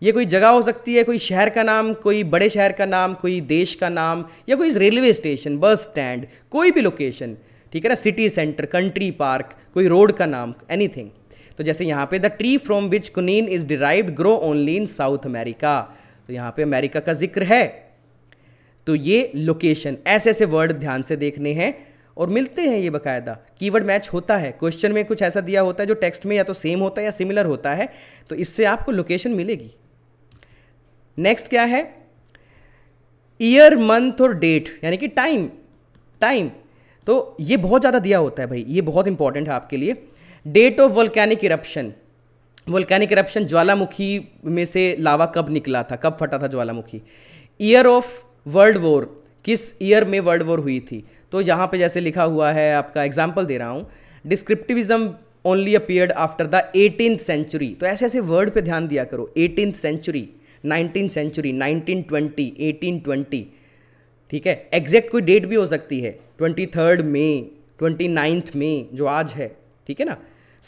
ये कोई जगह हो सकती है कोई शहर का नाम कोई बड़े शहर का नाम कोई देश का नाम या कोई रेलवे स्टेशन बस स्टैंड कोई भी लोकेशन ठीक है ना सिटी सेंटर कंट्री पार्क कोई रोड का नाम एनीथिंग तो जैसे यहाँ पे the tree from which quinine is derived grow only in South America तो यहाँ पे अमेरिका का जिक्र है तो ये लोकेशन ऐसे ऐसे वर्ड ध्यान से देखने हैं और मिलते हैं ये बकायदा कीवर्ड मैच होता है क्वेश्चन में कुछ ऐसा दिया होता है जो टेक्स्ट में या तो सेम होता है या सिमिलर होता है तो इससे आपको लोकेशन मिलेगी नेक्स्ट क्या है ईयर मंथ और डेट यानी कि टाइम टाइम तो ये बहुत ज़्यादा दिया होता है भाई ये बहुत इंपॉर्टेंट है आपके लिए date of volcanic eruption volcanic eruption ज्वालामुखी में से लावा कब निकला था कब फटा था ज्वालामुखी ईयर ऑफ वर्ल्ड वॉर किस ईयर में वर्ल्ड वॉर हुई थी तो यहाँ पे जैसे लिखा हुआ है आपका एग्जाम्पल दे रहा हूँ descriptivism only appeared after the eighteen century तो ऐसे ऐसे वर्ड पे ध्यान दिया करो eighteen century nineteen century nineteen twenty eighteen twenty ठीक है एग्जैक्ट कोई डेट भी हो सकती है twenty third May twenty ninth May जो आज है ठीक है ना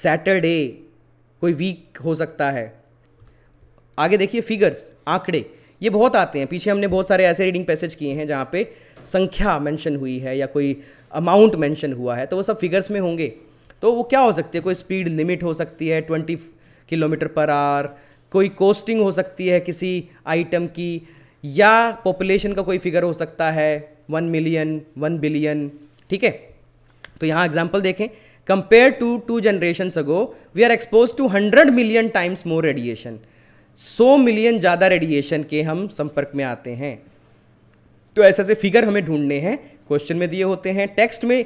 सैटरडे कोई वीक हो सकता है आगे देखिए फिगर्स आंकड़े ये बहुत आते हैं पीछे हमने बहुत सारे ऐसे रीडिंग पैसेज किए हैं जहाँ पे संख्या मेंशन हुई है या कोई अमाउंट मेंशन हुआ है तो वो सब फिगर्स में होंगे तो वो क्या हो सकती है कोई स्पीड लिमिट हो सकती है ट्वेंटी किलोमीटर पर आवर कोई कोस्टिंग हो सकती है किसी आइटम की या पॉपुलेशन का कोई फिगर हो सकता है वन मिलियन वन बिलियन ठीक है तो यहाँ एग्जाम्पल देखें compare to two generation ago we are expose to hundred million times more radiation 100 million ज़्यादा रेडिएशन के हम संपर्क में आते हैं तो ऐसे ऐसे फिगर हमें ढूंढने हैं क्वेश्चन में दिए होते हैं टेक्स्ट में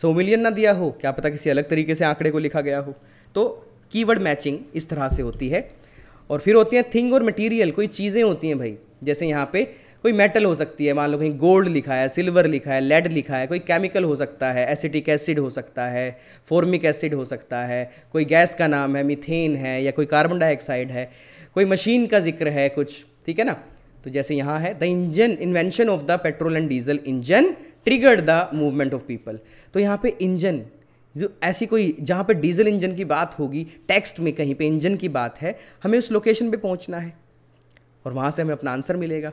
सौ मिलियन ना दिया हो क्या पता किसी अलग तरीके से आंकड़े को लिखा गया हो तो कीवर्ड मैचिंग इस तरह से होती है और फिर होती हैं थिंग और मटेरियल कोई चीज़ें होती हैं भाई जैसे यहाँ पे कोई मेटल हो सकती है मान लो कहीं गोल्ड लिखा है सिल्वर लिखा है लेड लिखा है कोई केमिकल हो सकता है एसिटिक एसिड हो सकता है फॉर्मिक एसिड हो सकता है कोई गैस का नाम है मिथेन है या कोई कार्बन डाइऑक्साइड है कोई मशीन का जिक्र है कुछ ठीक है ना तो जैसे यहाँ है the engine invention of the petrol and diesel engine triggered the movement of people तो यहाँ पे इंजन जो ऐसी कोई जहाँ पे डीजल इंजन की बात होगी टेक्स्ट में कहीं पे इंजन की बात है हमें उस लोकेशन पे पहुँचना है और वहाँ से हमें अपना आंसर मिलेगा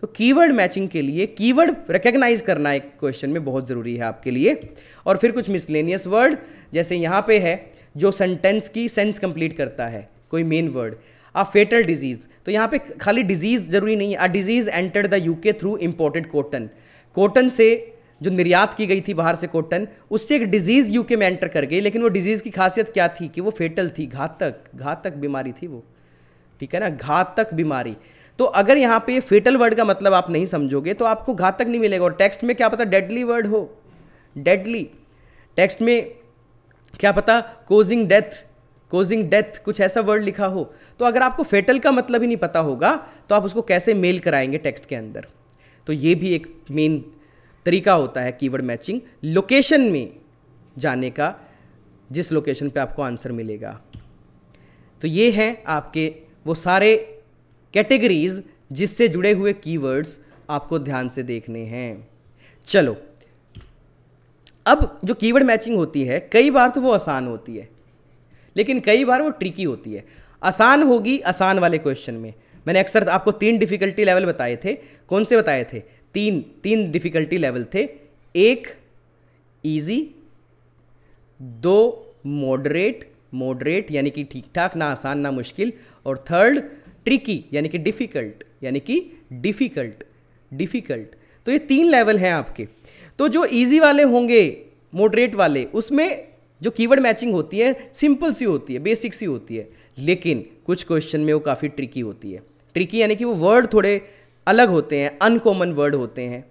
तो कीवर्ड मैचिंग के लिए कीवर्ड रिकग्नाइज करना एक क्वेश्चन में बहुत ज़रूरी है आपके लिए और फिर कुछ मिसलेनियस वर्ड जैसे यहाँ पे है जो सेंटेंस की सेंस कंप्लीट करता है कोई main word a fatal disease तो यहाँ पे खाली डिजीज़ जरूरी नहीं है a disease enter the UK through imported cotton cotton से जो निर्यात की गई थी बाहर से कॉटन उससे एक डिजीज़ यूके में एंटर कर गई लेकिन वो डिजीज़ की खासियत क्या थी कि वो फेटल थी घातक घातक बीमारी थी वो ठीक है ना घातक बीमारी तो अगर यहाँ पे फेटल वर्ड का मतलब आप नहीं समझोगे तो आपको घातक नहीं मिलेगा और टेक्स्ट में क्या पता डेडली वर्ड हो डेडली टेक्स्ट में क्या पता कोजिंग डेथ कोजिंग डेथ कुछ ऐसा वर्ड लिखा हो तो अगर आपको फेटल का मतलब ही नहीं पता होगा तो आप उसको कैसे मेल कराएंगे टेक्स्ट के अंदर तो ये भी एक मेन तरीका होता है कीवर्ड मैचिंग लोकेशन में जाने का जिस लोकेशन पे आपको आंसर मिलेगा तो ये हैं आपके वो सारे कैटेगरीज जिससे जुड़े हुए कीवर्ड्स आपको ध्यान से देखने हैं चलो अब जो कीवर्ड मैचिंग होती है कई बार तो वो आसान होती है लेकिन कई बार वो ट्रिकी होती है आसान होगी आसान वाले क्वेश्चन में मैंने अक्सर आपको तीन डिफ़िकल्टी लेवल बताए थे कौन से बताए थे तीन तीन डिफ़िकल्टी लेवल थे एक ईजी दो मॉडरेट मॉडरेट यानी कि ठीक ठाक ना आसान ना मुश्किल और थर्ड ट्रिकी यानी कि डिफ़िकल्ट यानी कि डिफ़िकल्ट डिफ़िकल्ट तो ये तीन लेवल हैं आपके तो जो ईजी वाले होंगे मॉडरेट वाले उसमें जो कीवर्ड मैचिंग होती है सिंपल सी होती है बेसिक सी होती है लेकिन कुछ क्वेश्चन में वो काफ़ी ट्रिकी होती है ट्रिकी यानी कि वो वर्ड थोड़े अलग होते हैं अनकॉमन वर्ड होते हैं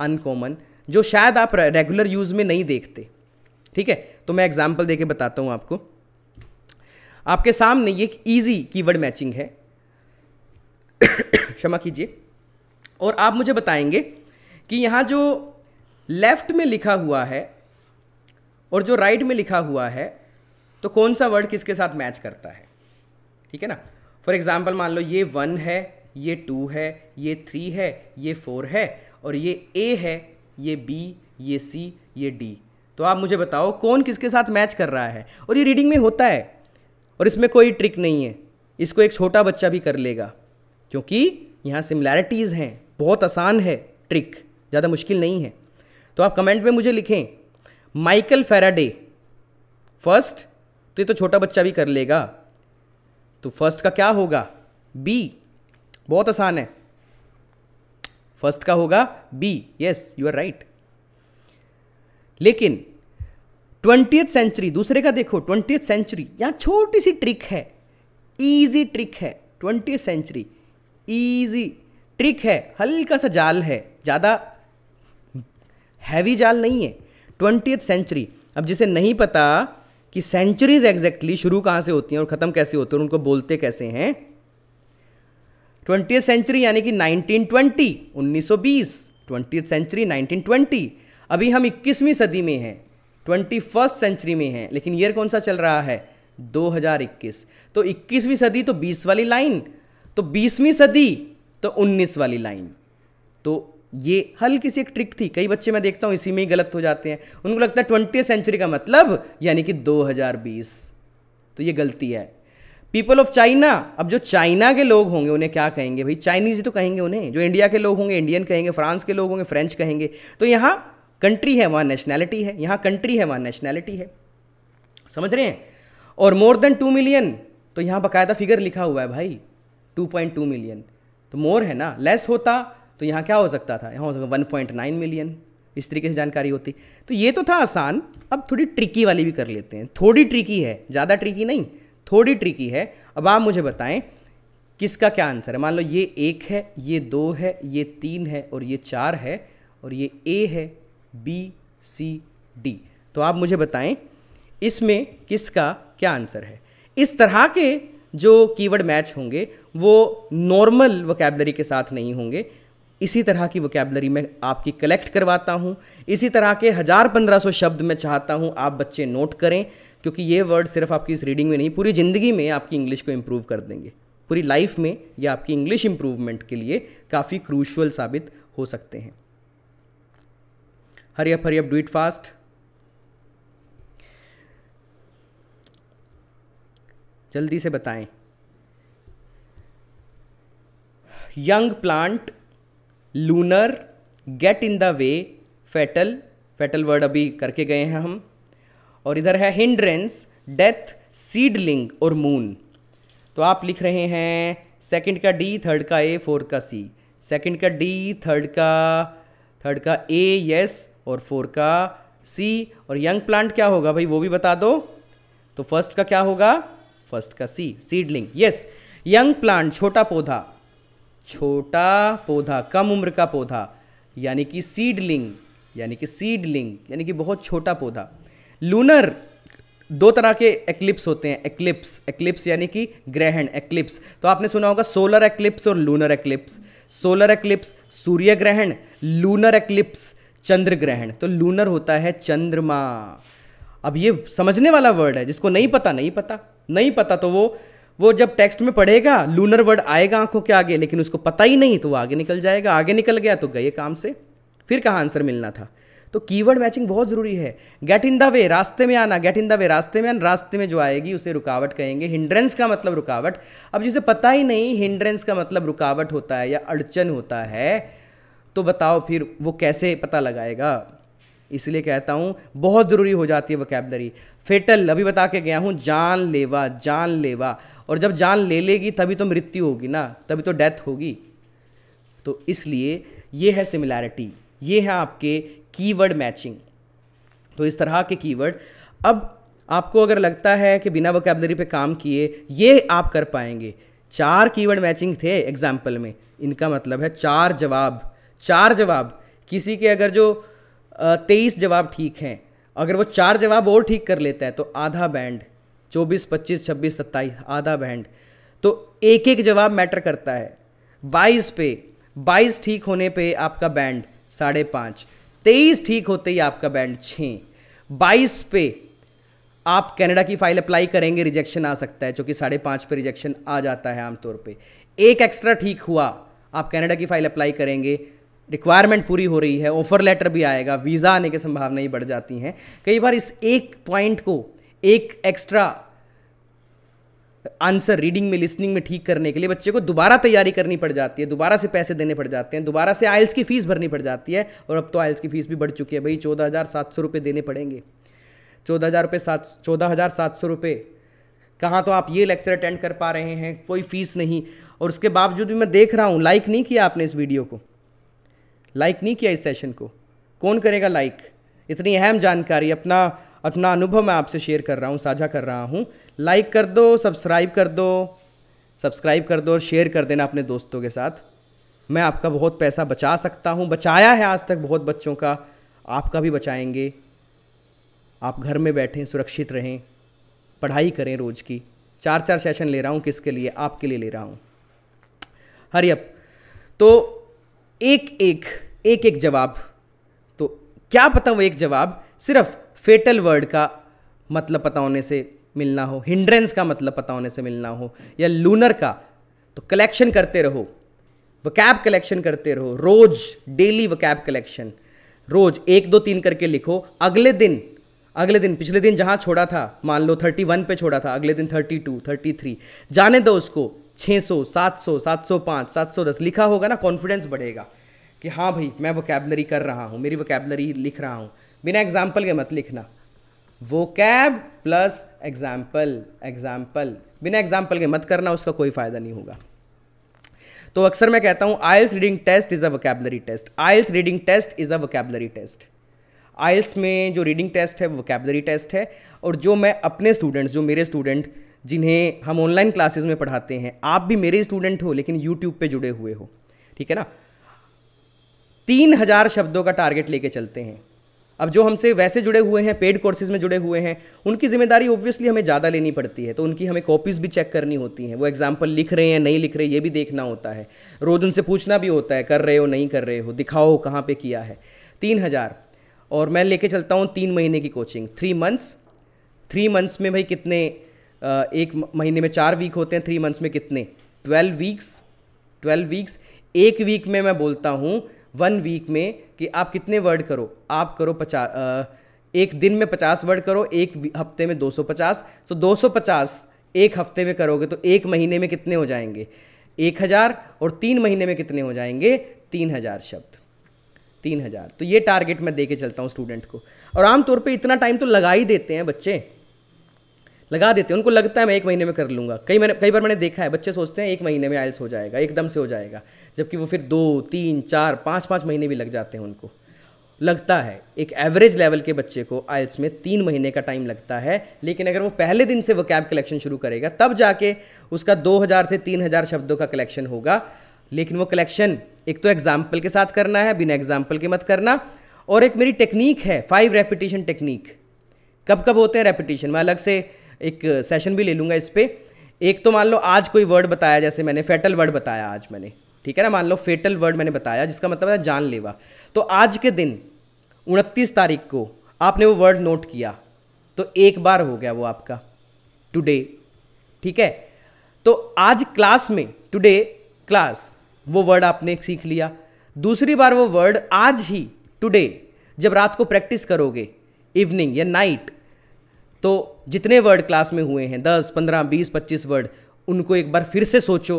अनकॉमन जो शायद आप रेगुलर यूज़ में नहीं देखते ठीक है तो मैं एग्जाम्पल दे के बताता हूँ आपको आपके सामने ये एक ईजी कीवर्ड मैचिंग है क्षमा कीजिए और आप मुझे बताएंगे कि यहाँ जो लेफ्ट में लिखा हुआ है और जो राइट में लिखा हुआ है तो कौन सा वर्ड किसके साथ मैच करता है ठीक है ना फॉर एग्जाम्पल मान लो ये वन है ये टू है ये थ्री है ये फोर है और ये ए है ये बी ये सी ये डी तो आप मुझे बताओ कौन किसके साथ मैच कर रहा है और ये रीडिंग में होता है और इसमें कोई ट्रिक नहीं है इसको एक छोटा बच्चा भी कर लेगा क्योंकि यहाँ सिमिलैरिटीज़ हैं बहुत आसान है ट्रिक ज़्यादा मुश्किल नहीं है तो आप कमेंट में मुझे लिखें माइकल फेराडे फर्स्ट तो ये तो छोटा बच्चा भी कर लेगा तो फर्स्ट का क्या होगा बी बहुत आसान है फर्स्ट का होगा B yes you are right लेकिन ट्वेंटी सेंचुरी दूसरे का देखो ट्वेंटी सेंचुरी यहाँ छोटी सी ट्रिक है ईजी ट्रिक है ट्वेंटी सेंचुरी ईजी ट्रिक है हल्का सा जाल है ज़्यादा हैवी जाल नहीं है ट्वेंटी सेंचुरी अब जिसे नहीं पता कि सेंचुरीज एग्जैक्टली शुरू कहां से होती हैं और ख़त्म कैसे होते हैं उनको बोलते कैसे हैं ट्वेंटी सेंचुरी यानी कि 1920, 1920, ट्वेंटी सेंचुरी 1920 अभी हम 21वीं सदी में हैं ट्वेंटी फर्स्ट सेंचुरी में हैं लेकिन ईयर कौन सा चल रहा है 2021 तो 21वीं सदी तो 20 वाली लाइन तो 20वीं सदी तो 19 वाली लाइन तो ये हल्की सी एक ट्रिक थी कई बच्चे मैं देखता हूँ इसी में ही गलत हो जाते हैं उनको लगता है ट्वेंटी सेंचुरी का मतलब यानी कि 2020 तो ये गलती है पीपल ऑफ चाइना अब जो चाइना के लोग होंगे उन्हें क्या कहेंगे भाई चाइनीज तो कहेंगे उन्हें जो इंडिया के लोग होंगे इंडियन कहेंगे फ्रांस के लोग होंगे फ्रेंच कहेंगे तो यहाँ कंट्री है वहाँ नेशनैलिटी है यहाँ कंट्री है वहाँ नेशनैलिटी है समझ रहे हैं और मोर देन टू मिलियन तो यहाँ बाकायदा फिगर लिखा हुआ है भाई टू पॉइंट टू मिलियन तो मोर है ना लेस होता तो यहाँ क्या हो सकता था यहाँ हो सकता वन पॉइंट नाइन मिलियन इस तरीके से जानकारी होती तो ये तो था आसान अब थोड़ी ट्रिकी वाली भी कर लेते हैं थोड़ी ट्रिकी है ज़्यादा ट्रिकी नहीं थोड़ी ट्रिकी है अब आप मुझे बताएं किसका क्या आंसर है मान लो ये एक है ये दो है ये तीन है और ये चार है और ये ए है बी सी डी तो आप मुझे बताएं इसमें किसका क्या आंसर है इस तरह के जो कीवर्ड मैच होंगे वो नॉर्मल वोकेबलरी के साथ नहीं होंगे इसी तरह की वोकेबलरी में आपकी कलेक्ट करवाता हूँ इसी तरह के हज़ार पंद्रह सौ शब्द में चाहता हूँ आप बच्चे नोट करें क्योंकि ये वर्ड सिर्फ आपकी इस रीडिंग में नहीं पूरी ज़िंदगी में आपकी इंग्लिश को इम्प्रूव कर देंगे पूरी लाइफ में ये आपकी इंग्लिश इम्प्रूवमेंट के लिए काफ़ी क्रूशल साबित हो सकते हैं hurry up hurry up do it fast जल्दी से बताएं young plant lunar get in the way fatal fatal word अभी करके गए हैं हम और इधर है हिंड्रेंस डेथ सीडलिंग और मून तो आप लिख रहे हैं सेकंड का डी थर्ड का ए फोर्थ का सी सेकंड का डी थर्ड का थर्ड का ए यस और फोर का सी और यंग प्लांट क्या होगा भाई वो भी बता दो तो फर्स्ट का क्या होगा फर्स्ट का C seedling yes young plant छोटा पौधा छोटा पौधा कम उम्र का पौधा यानी कि सीडलिंग यानी कि सीडलिंग यानी कि बहुत छोटा पौधा लूनर दो तरह के एक्लिप्स होते हैं एक्लिप्स एक्लिप्स यानी कि ग्रहण एक्लिप्स तो आपने सुना होगा सोलर एक्लिप्स और लूनर एक्लिप्स सोलर एक्लिप्स सूर्य ग्रहण लूनर एक्लिप्स चंद्र ग्रहण तो लूनर होता है चंद्रमा अब ये समझने वाला वर्ड है जिसको नहीं पता नहीं पता नहीं पता तो वो वो जब टेक्स्ट में पढ़ेगा लूनर वर्ड आएगा आंखों के आगे लेकिन उसको पता ही नहीं तो वो आगे निकल जाएगा आगे निकल गया तो गए काम से फिर कहाँ आंसर मिलना था तो कीवर्ड मैचिंग बहुत ज़रूरी है गेट इन द वे रास्ते में आना गेट इन द वे रास्ते में आना रास्ते में जो आएगी उसे रुकावट कहेंगे हिंड्रेंस का मतलब रुकावट अब जिसे पता ही नहीं हिंड्रेंस का मतलब रुकावट होता है या अड़चन होता है तो बताओ फिर वो कैसे पता लगाएगा इसलिए कहता हूँ बहुत ज़रूरी हो जाती है वकैबलरी फेटल अभी बता के गया हूँ जानलेवा जानलेवा और जब जान ले लेगी तभी तो मृत्यु होगी ना तभी तो डेथ होगी तो इसलिए ये है सिमिलैरिटी ये है आपके कीवर्ड मैचिंग तो इस तरह के कीवर्ड अब आपको अगर लगता है कि बिना वोकेबलरी पे काम किए ये आप कर पाएंगे चार कीवर्ड मैचिंग थे एग्जाम्पल में इनका मतलब है चार जवाब चार जवाब किसी के अगर जो तेईस जवाब ठीक हैं अगर वो चार जवाब और ठीक कर लेता है तो आधा बैंड चौबीस पच्चीस छब्बीस सत्ताईस आधा बैंड तो एक एक जवाब मैटर करता है बाईस पे बाईस ठीक होने पे आपका बैंड साढ़े पाँच तेईस ठीक होते ही आपका बैंड छः बाईस पे आप कनाडा की फाइल अप्लाई करेंगे रिजेक्शन आ सकता है क्योंकि साढ़े पाँच पे रिजेक्शन आ जाता है आमतौर पे एक एक्स्ट्रा ठीक हुआ आप कनाडा की फाइल अप्लाई करेंगे रिक्वायरमेंट पूरी हो रही है ऑफर लेटर भी आएगा वीज़ा आने की संभावनाएं बढ़ जाती हैं कई बार इस एक पॉइंट को एक एक्स्ट्रा आंसर रीडिंग में लिसनिंग में ठीक करने के लिए बच्चे को दोबारा तैयारी करनी पड़ जाती है दोबारा से पैसे देने पड़ जाते हैं दोबारा से आयल्स की फ़ीस भरनी पड़ जाती है और अब तो आयल्स की फ़ीस भी बढ़ चुकी है भाई चौदह हज़ार सात सौ रुपये देने पड़ेंगे चौदह हज़ार रुपये सात चौदह हज़ार सात सौ रुपये कहाँ तो आप ये लेक्चर अटेंड कर पा रहे हैं कोई फ़ीस नहीं और उसके बावजूद भी मैं देख रहा हूँ लाइक नहीं किया आपने इस वीडियो को लाइक नहीं किया इस सेशन को कौन करेगा लाइक इतनी अहम जानकारी अपना अपना अनुभव मैं आपसे शेयर कर रहा हूँ साझा कर रहा हूँ लाइक कर दो सब्सक्राइब कर दो सब्सक्राइब कर दो और शेयर कर देना अपने दोस्तों के साथ मैं आपका बहुत पैसा बचा सकता हूँ बचाया है आज तक बहुत बच्चों का आपका भी बचाएंगे आप घर में बैठें सुरक्षित रहें पढ़ाई करें रोज़ की चार चार सेशन ले रहा हूँ किसके लिए आपके लिए ले रहा हूँ हरियप तो एक एक एक एक जवाब तो क्या पता वो एक जवाब सिर्फ फेटल वर्ड का मतलब पता होने से मिलना हो हिंड्रेंस का मतलब पता होने से मिलना हो या लूनर का तो कलेक्शन करते रहो वकैब कलेक्शन करते रहो रोज डेली कैब कलेक्शन रोज एक दो तीन करके लिखो अगले दिन अगले दिन पिछले दिन जहाँ छोड़ा था मान लो थर्टी वन पे छोड़ा था अगले दिन थर्टी टू थर्टी थ्री जाने दो उसको छः सौ सात सौ सात सौ पाँच सात सौ दस लिखा होगा ना कॉन्फिडेंस बढ़ेगा कि हाँ भाई मैं कैबलरी कर रहा हूँ मेरी कैबलरी लिख रहा हूँ बिना एग्जाम्पल के मत लिखना vocab plus example example बिना एग्जाम्पल के मत करना उसका कोई फायदा नहीं होगा तो अक्सर मैं कहता हूँ IELTS reading test is a vocabulary test IELTS reading test is a vocabulary test IELTS में जो रीडिंग टेस्ट है वो वोकेबलरी टेस्ट है और जो मैं अपने स्टूडेंट्स जो मेरे स्टूडेंट जिन्हें हम ऑनलाइन क्लासेस में पढ़ाते हैं आप भी मेरे स्टूडेंट हो लेकिन यूट्यूब पे जुड़े हुए हो ठीक है ना तीन हज़ार शब्दों का टारगेट लेके चलते हैं अब जो हमसे वैसे जुड़े हुए हैं पेड कोर्सेज में जुड़े हुए हैं उनकी जिम्मेदारी ऑब्वियसली हमें ज़्यादा लेनी पड़ती है तो उनकी हमें कॉपीज़ भी चेक करनी होती हैं वो एग्जाम्पल लिख रहे हैं नहीं लिख रहे ये भी देखना होता है रोज़ उनसे पूछना भी होता है कर रहे हो नहीं कर रहे हो दिखाओ कहाँ पर किया है तीन हज़ार और मैं लेके चलता हूँ तीन महीने की coaching three months three months में भाई कितने एक महीने में चार वीक होते हैं थ्री मंथ्स में कितने ट्वेल्व वीक्स ट्वेल्व वीक्स एक वीक में मैं बोलता हूँ वन वीक में कि आप कितने वर्ड करो आप करो पचास एक दिन में पचास वर्ड करो एक हफ्ते में दो सौ पचास तो दो सौ पचास एक हफ्ते में करोगे तो एक महीने में कितने हो जाएंगे एक हज़ार और तीन महीने में कितने हो जाएंगे तीन हज़ार शब्द तीन हज़ार तो ये टारगेट मैं दे के चलता हूँ स्टूडेंट को और आमतौर पर इतना टाइम तो लगा ही देते हैं बच्चे लगा देते हैं उनको लगता है मैं एक महीने में कर लूँगा कई मैंने कई बार मैंने देखा है बच्चे सोचते हैं एक महीने में आयल्स हो जाएगा एकदम से हो जाएगा जबकि वो फिर दो तीन चार पाँच पाँच महीने भी लग जाते हैं उनको लगता है एक एवरेज लेवल के बच्चे को आयल्स में तीन महीने का टाइम लगता है लेकिन अगर वो पहले दिन से वो कैब कलेक्शन शुरू करेगा तब जाके उसका दो से तीन शब्दों का कलेक्शन होगा लेकिन वो कलेक्शन एक तो एग्जाम्पल के साथ करना है बिना एग्जाम्पल के मत करना और एक मेरी टेक्निक है फाइव रेपिटेशन टेक्निक कब कब होते हैं रेपिटेशन मैं अलग से एक सेशन भी ले लूँगा इस पर एक तो मान लो आज कोई वर्ड बताया जैसे मैंने फेटल वर्ड बताया आज मैंने ठीक है ना मान लो फेटल वर्ड मैंने बताया जिसका मतलब है जानलेवा तो आज के दिन उनतीस तारीख को आपने वो वर्ड नोट किया तो एक बार हो गया वो आपका टुडे ठीक है तो आज क्लास में टुडे क्लास वो वर्ड आपने सीख लिया दूसरी बार वो वर्ड आज ही टुडे जब रात को प्रैक्टिस करोगे इवनिंग या नाइट तो जितने वर्ड क्लास में हुए हैं दस पंद्रह बीस पच्चीस वर्ड उनको एक बार फिर से सोचो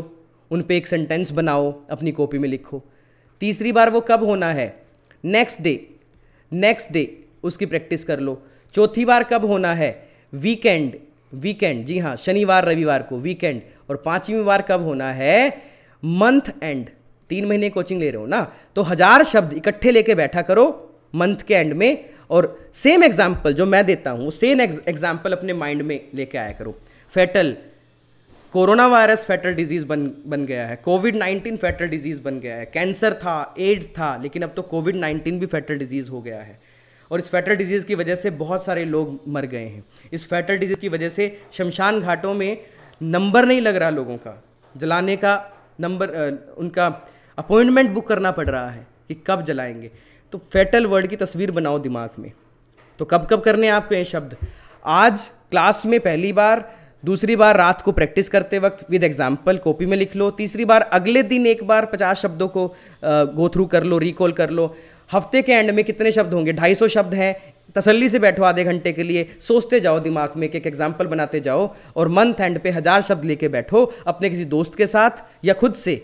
उन पर एक सेंटेंस बनाओ अपनी कॉपी में लिखो तीसरी बार वो कब होना है नेक्स्ट डे नेक्स्ट डे उसकी प्रैक्टिस कर लो चौथी बार कब होना है वीकेंड वीकेंड जी हाँ शनिवार रविवार को वीकेंड और पांचवी बार कब होना है मंथ एंड तीन महीने कोचिंग ले रहे हो ना तो हजार शब्द इकट्ठे लेके बैठा करो मंथ के एंड में और सेम एग्जाम्पल जो मैं देता हूँ वो सेम एग्जाम्पल अपने माइंड में लेके आया करो fatal corona virus fatal disease बन बन गया है कोविड नाइन्टीन फैटल डिजीज़ बन गया है कैंसर था एड्स था लेकिन अब तो कोविड नाइन्टीन भी फैटल डिजीज़ हो गया है और इस फैटल डिजीज़ की वजह से बहुत सारे लोग मर गए हैं इस फैटल डिजीज़ की वजह से शमशान घाटों में नंबर नहीं लग रहा लोगों का जलाने का नंबर उनका अपॉइंटमेंट बुक करना पड़ रहा है कि कब जलाएंगे तो फेटल वर्ड की तस्वीर बनाओ दिमाग में तो कब कब करने हैं आपको ये शब्द आज क्लास में पहली बार दूसरी बार रात को प्रैक्टिस करते वक्त विद एग्जाम्पल कॉपी में लिख लो तीसरी बार अगले दिन एक बार पचास शब्दों को गो थ्रू कर लो रिकॉल कर लो हफ्ते के एंड में कितने शब्द होंगे ढाई सौ शब्द हैं तसल्ली से बैठो आधे घंटे के लिए सोचते जाओ दिमाग में कि एक एग्जाम्पल बनाते जाओ और मंथ एंड पे हज़ार शब्द लेके बैठो अपने किसी दोस्त के साथ या खुद से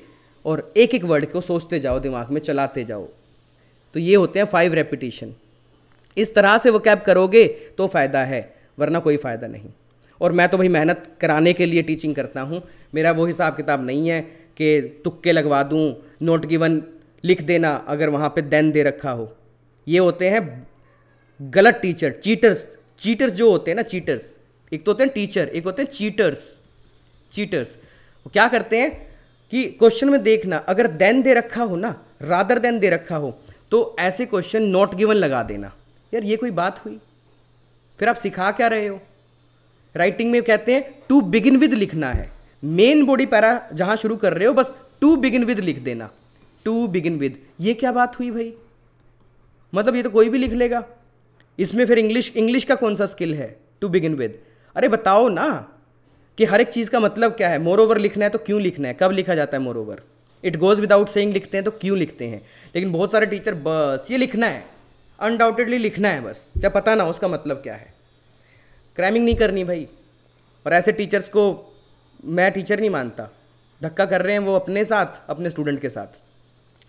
और एक एक वर्ड को सोचते जाओ दिमाग में चलाते जाओ तो ये होते हैं फाइव रेपिटेशन इस तरह से वो कैब करोगे तो फ़ायदा है वरना कोई फ़ायदा नहीं और मैं तो भाई मेहनत कराने के लिए टीचिंग करता हूँ मेरा वो हिसाब किताब नहीं है कि तुक्के लगवा दूँ नोट गिवन लिख देना अगर वहाँ पे देन दे रखा हो ये होते हैं गलत टीचर चीटर्स चीटर्स जो होते हैं ना चीटर्स एक तो होते हैं टीचर एक होते हैं चीटर्स चीटर्स वो क्या करते हैं कि क्वेश्चन में देखना अगर देन दे रखा हो ना रादर देन दे रखा हो तो ऐसे क्वेश्चन नॉट गिवन लगा देना यार ये कोई बात हुई फिर आप सिखा क्या रहे हो राइटिंग में कहते हैं टू बिगिन विद लिखना है मेन बॉडी पैरा जहां शुरू कर रहे हो बस टू बिगिन विद लिख देना टू बिगिन विद ये क्या बात हुई भाई मतलब ये तो कोई भी लिख लेगा इसमें फिर इंग्लिश इंग्लिश का कौन सा स्किल है टू बिगिन विद अरे बताओ ना कि हर एक चीज़ का मतलब क्या है मोर ओवर लिखना है तो क्यों लिखना है कब लिखा जाता है moreover it goes without saying लिखते हैं तो क्यों लिखते हैं लेकिन बहुत सारे टीचर बस ये लिखना है अनडाउटेडली लिखना है बस चाहे पता ना हो उसका मतलब क्या है क्रैमिंग नहीं करनी भाई और ऐसे टीचर्स को मैं टीचर नहीं मानता धक्का कर रहे हैं वो अपने साथ अपने स्टूडेंट के साथ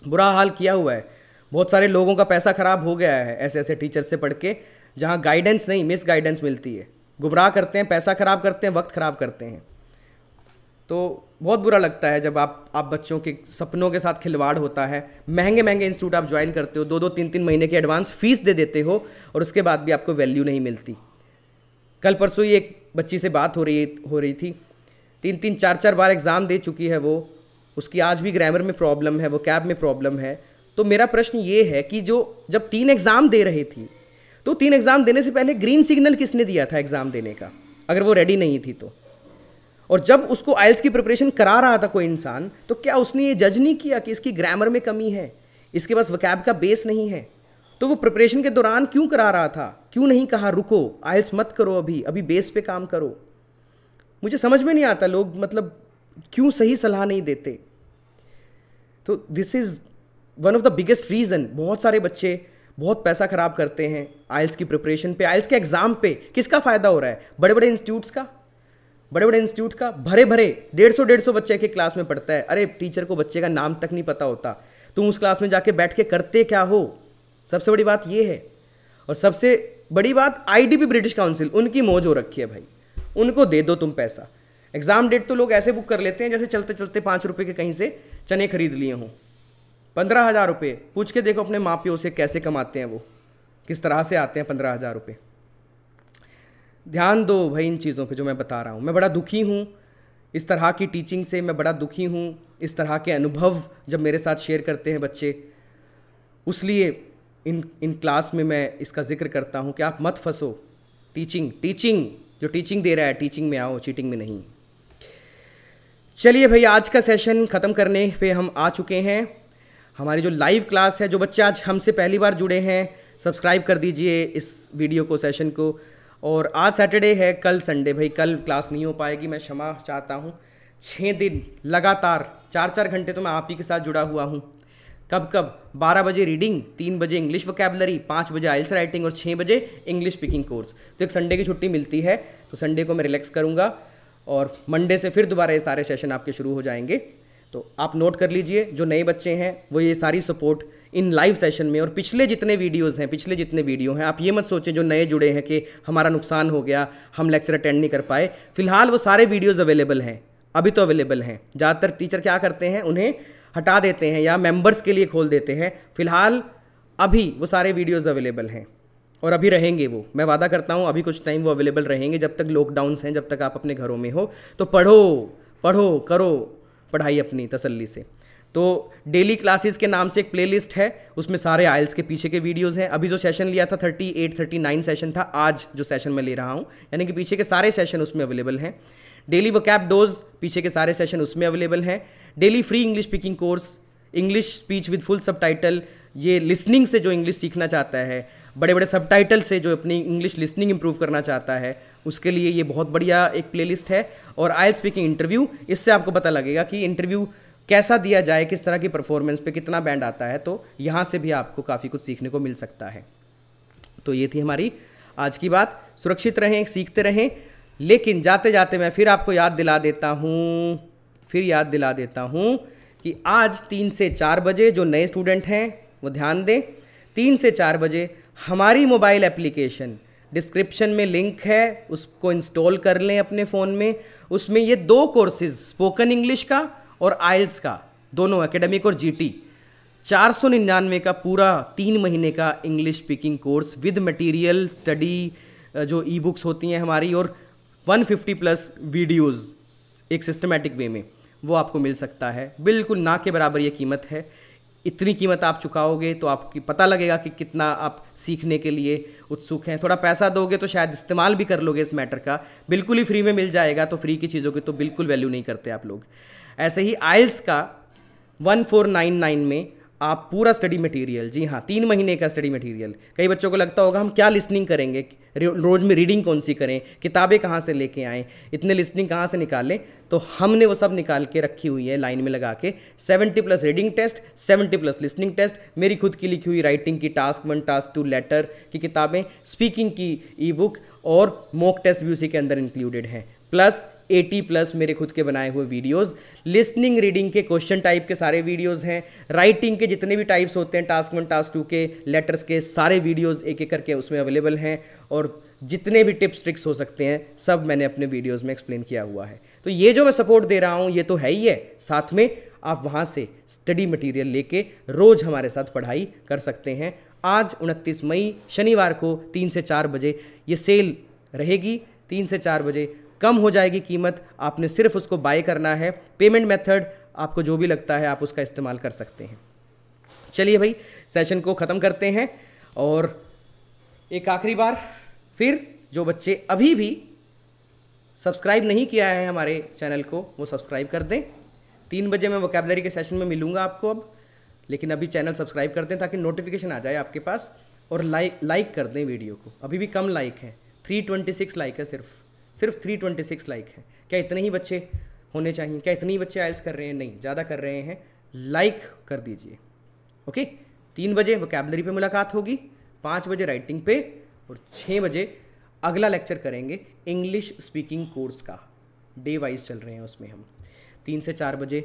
बुरा हाल किया हुआ है बहुत सारे लोगों का पैसा ख़राब हो गया है ऐसे ऐसे टीचर्स से पढ़ के जहाँ गाइडेंस नहीं मिस गाइडेंस मिलती है गुमराह करते हैं पैसा ख़राब करते हैं वक्त ख़राब करते हैं तो बहुत बुरा लगता है जब आप आप बच्चों के सपनों के साथ खिलवाड़ होता है महंगे महंगे इंस्टीट्यूट आप ज्वाइन करते हो दो दो तीन तीन महीने की एडवांस फीस दे देते हो और उसके बाद भी आपको वैल्यू नहीं मिलती कल परसों ही एक बच्ची से बात हो रही हो रही थी तीन तीन चार चार बार एग्ज़ाम दे चुकी है वो उसकी आज भी ग्रामर में प्रॉब्लम है वो कैब में प्रॉब्लम है तो मेरा प्रश्न ये है कि जो जब तीन एग्ज़ाम दे रही थी तो तीन एग्ज़ाम देने से पहले ग्रीन सिग्नल किसने दिया था एग्ज़ाम देने का अगर वो रेडी नहीं थी तो और जब उसको आयल्स की प्रिपरेशन करा रहा था कोई इंसान तो क्या उसने ये जज नहीं किया कि इसकी ग्रामर में कमी है इसके पास वकैब का बेस नहीं है तो वो प्रिपरेशन के दौरान क्यों करा रहा था क्यों नहीं कहा रुको आयल्स मत करो अभी अभी बेस पे काम करो मुझे समझ में नहीं आता लोग मतलब क्यों सही सलाह नहीं देते तो this is one of the biggest reason बहुत सारे बच्चे बहुत पैसा ख़राब करते हैं आयल्स की प्रिपरेशन पे आयल्स के एग्ज़ाम पे किसका फ़ायदा हो रहा है बड़े बड़े इंस्टीट्यूट्स का बड़े बड़े इंस्टीट्यूट का भरे भरे डेढ़ सौ डेढ़ सौ बच्चे के क्लास में पढ़ता है अरे टीचर को बच्चे का नाम तक नहीं पता होता तुम उस क्लास में जाके बैठ के करते क्या हो सबसे बड़ी बात ये है और सबसे बड़ी बात आईडीपी ब्रिटिश काउंसिल उनकी मौज हो रखी है भाई उनको दे दो तुम पैसा एग्ज़ाम डेट तो लोग ऐसे बुक कर लेते हैं जैसे चलते चलते पाँच रुपये के कहीं से चने खरीद लिए हों पंद्रह हज़ार रुपये पूछ के देखो अपने माँ प्यो से कैसे कमाते हैं वो किस तरह से आते हैं पंद्रह हज़ार रुपये ध्यान दो भाई इन चीज़ों पे जो मैं बता रहा हूँ मैं बड़ा दुखी हूँ इस तरह की टीचिंग से मैं बड़ा दुखी हूँ इस तरह के अनुभव जब मेरे साथ शेयर करते हैं बच्चे उसलिए इन इन क्लास में मैं इसका जिक्र करता हूँ कि आप मत फंसो टीचिंग टीचिंग जो टीचिंग दे रहा है टीचिंग में आओ चीटिंग में नहीं चलिए भाई आज का सेशन ख़त्म करने पे हम आ चुके हैं हमारी जो लाइव क्लास है जो बच्चे आज हमसे पहली बार जुड़े हैं सब्सक्राइब कर दीजिए इस वीडियो को सेशन को और आज सैटरडे है कल संडे भाई कल क्लास नहीं हो पाएगी मैं क्षमा चाहता हूँ छः दिन लगातार चार चार घंटे तो मैं आप ही के साथ जुड़ा हुआ हूँ कब कब बारह बजे रीडिंग तीन बजे इंग्लिश वोकेबलरी पाँच बजे आइल्स राइटिंग और छः बजे इंग्लिश स्पीकिंग कोर्स तो एक संडे की छुट्टी मिलती है तो संडे को मैं रिलैक्स करूँगा और मंडे से फिर दोबारा ये सारे सेशन आपके शुरू हो जाएंगे तो आप नोट कर लीजिए जो नए बच्चे हैं वो ये सारी सपोर्ट इन लाइव सेशन में और पिछले जितने वीडियोज़ हैं पिछले जितने वीडियो हैं आप ये मत सोचें जो नए जुड़े हैं कि हमारा नुकसान हो गया हम लेक्चर अटेंड नहीं कर पाए फिलहाल वो सारे वीडियोज़ अवेलेबल हैं अभी तो अवेलेबल हैं ज़्यादातर टीचर क्या करते हैं उन्हें हटा देते हैं या मेंबर्स के लिए खोल देते हैं फिलहाल अभी वो सारे वीडियोज़ अवेलेबल हैं और अभी रहेंगे वो मैं वादा करता हूँ अभी कुछ टाइम वो अवेलेबल रहेंगे जब तक लॉकडाउन्स हैं जब तक आप अपने घरों में हो तो पढ़ो पढ़ो करो पढ़ाई अपनी तसल्ली से तो डेली क्लासेस के नाम से एक प्लेलिस्ट है उसमें सारे आयल्स के पीछे के वीडियोस हैं अभी जो सेशन लिया था 38 39 सेशन था आज जो सेशन मैं ले रहा हूँ यानी कि पीछे के सारे सेशन उसमें अवेलेबल हैं डेली वकैप डोज पीछे के सारे सेशन उसमें अवेलेबल हैं daily free English speaking course English speech with full सब ये लिसनिंग से जो इंग्लिश सीखना चाहता है बड़े बड़े सब से जो अपनी इंग्लिश लिसनिंग इंप्रूव करना चाहता है उसके लिए ये बहुत बढ़िया एक प्लेलिस्ट है और आई स्पीकिंग इंटरव्यू इससे आपको पता लगेगा कि इंटरव्यू कैसा दिया जाए किस तरह की परफॉर्मेंस पे कितना बैंड आता है तो यहाँ से भी आपको काफ़ी कुछ सीखने को मिल सकता है तो ये थी हमारी आज की बात सुरक्षित रहें सीखते रहें लेकिन जाते जाते मैं फिर आपको याद दिला देता हूँ फिर याद दिला देता हूँ कि आज तीन से चार बजे जो नए स्टूडेंट हैं वो ध्यान दें तीन से चार बजे हमारी मोबाइल एप्लीकेशन डिस्क्रिप्शन में लिंक है उसको इंस्टॉल कर लें अपने फ़ोन में उसमें ये दो कोर्सेज स्पोकन इंग्लिश का और आइल्स का दोनों एकेडमिक और जीटी चार सौ निन्यानवे का पूरा तीन महीने का English speaking course with material study जो ई बुक्स होती हैं हमारी और 150 प्लस वीडियोस एक सिस्टमेटिक वे में वो आपको मिल सकता है बिल्कुल ना के बराबर ये कीमत है इतनी कीमत आप चुकाओगे तो आपकी पता लगेगा कि कितना आप सीखने के लिए उत्सुक हैं थोड़ा पैसा दोगे तो शायद इस्तेमाल भी कर लोगे इस मैटर का बिल्कुल ही फ्री में मिल जाएगा तो फ्री की चीज़ों की तो बिल्कुल वैल्यू नहीं करते आप लोग ऐसे ही आइल्स का 1499 में आप पूरा स्टडी मटेरियल जी हाँ तीन महीने का स्टडी मटेरियल कई बच्चों को लगता होगा हम क्या लिसनिंग करेंगे रोज़ में रीडिंग कौन सी करें किताबें कहाँ से लेके आएँ इतने लिसनिंग कहाँ से निकालें तो हमने वो सब निकाल के रखी हुई है लाइन में लगा के 70 plus reading test 70 plus listening test मेरी खुद की लिखी हुई राइटिंग की task one task two letter की किताबें स्पीकिंग की ई बुक और मॉक टेस्ट भी उसी के अंदर इंक्लूडेड हैं प्लस 80 प्लस मेरे खुद के बनाए हुए वीडियोस लिसनिंग रीडिंग के क्वेश्चन टाइप के सारे वीडियोस हैं राइटिंग के जितने भी टाइप्स होते हैं टास्क वन टास्क टू के लेटर्स के सारे वीडियोस एक एक करके उसमें अवेलेबल हैं और जितने भी टिप्स ट्रिक्स हो सकते हैं सब मैंने अपने वीडियोस में एक्सप्लेन किया हुआ है तो ये जो मैं सपोर्ट दे रहा हूँ ये तो है ही है साथ में आप वहाँ से स्टडी मटेरियल लेके रोज़ हमारे साथ पढ़ाई कर सकते हैं आज उनतीस मई शनिवार को तीन से चार बजे ये सेल रहेगी तीन से चार बजे कम हो जाएगी कीमत आपने सिर्फ उसको बाय करना है पेमेंट मेथड आपको जो भी लगता है आप उसका इस्तेमाल कर सकते हैं चलिए भाई सेशन को ख़त्म करते हैं और एक आखिरी बार फिर जो बच्चे अभी भी सब्सक्राइब नहीं किया है हमारे चैनल को वो सब्सक्राइब कर दें तीन बजे मैं वोकेबलरी के सेशन में मिलूंगा आपको अब लेकिन अभी चैनल सब्सक्राइब कर दें ताकि नोटिफिकेशन आ जाए आपके पास और लाइक लाइक कर दें वीडियो को अभी भी कम लाइक है थ्री ट्वेंटी सिक्स लाइक है सिर्फ सिर्फ थ्री ट्वेंटी सिक्स लाइक है क्या इतने ही बच्चे होने चाहिए क्या इतने ही बच्चे आयल्स कर रहे हैं नहीं ज़्यादा कर रहे हैं लाइक कर दीजिए ओके तीन बजे वोकेबलरी पे मुलाकात होगी पाँच बजे राइटिंग पे और छः बजे अगला लेक्चर करेंगे इंग्लिश स्पीकिंग कोर्स का डे वाइज चल रहे हैं उसमें हम तीन से चार बजे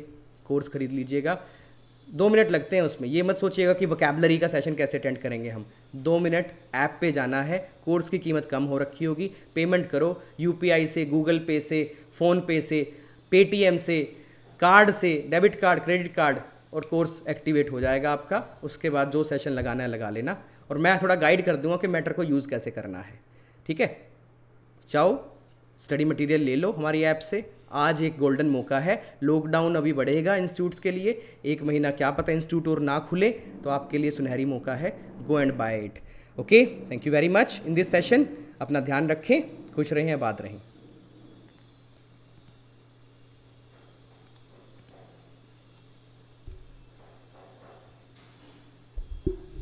कोर्स खरीद लीजिएगा दो मिनट लगते हैं उसमें ये मत सोचिएगा कि वोकेबलरी का सेशन कैसे अटेंड करेंगे हम दो मिनट ऐप पे जाना है कोर्स की कीमत कम हो रखी होगी पेमेंट करो यू से गूगल पे से फ़ोनपे से पेटीएम से कार्ड से डेबिट कार्ड क्रेडिट कार्ड और कोर्स एक्टिवेट हो जाएगा आपका उसके बाद जो सेशन लगाना है लगा लेना और मैं थोड़ा गाइड कर दूंगा कि मैटर को यूज़ कैसे करना है ठीक है चाहो स्टडी मटेरियल ले लो हमारी ऐप से आज एक गोल्डन मौका है लॉकडाउन अभी बढ़ेगा इंस्टीट्यूट्स के लिए एक महीना क्या पता इंस्टीट्यूट और ना खुले तो आपके लिए सुनहरी मौका है go and buy it okay thank you very much in this session अपना ध्यान रखें खुश रहें आबाद रहें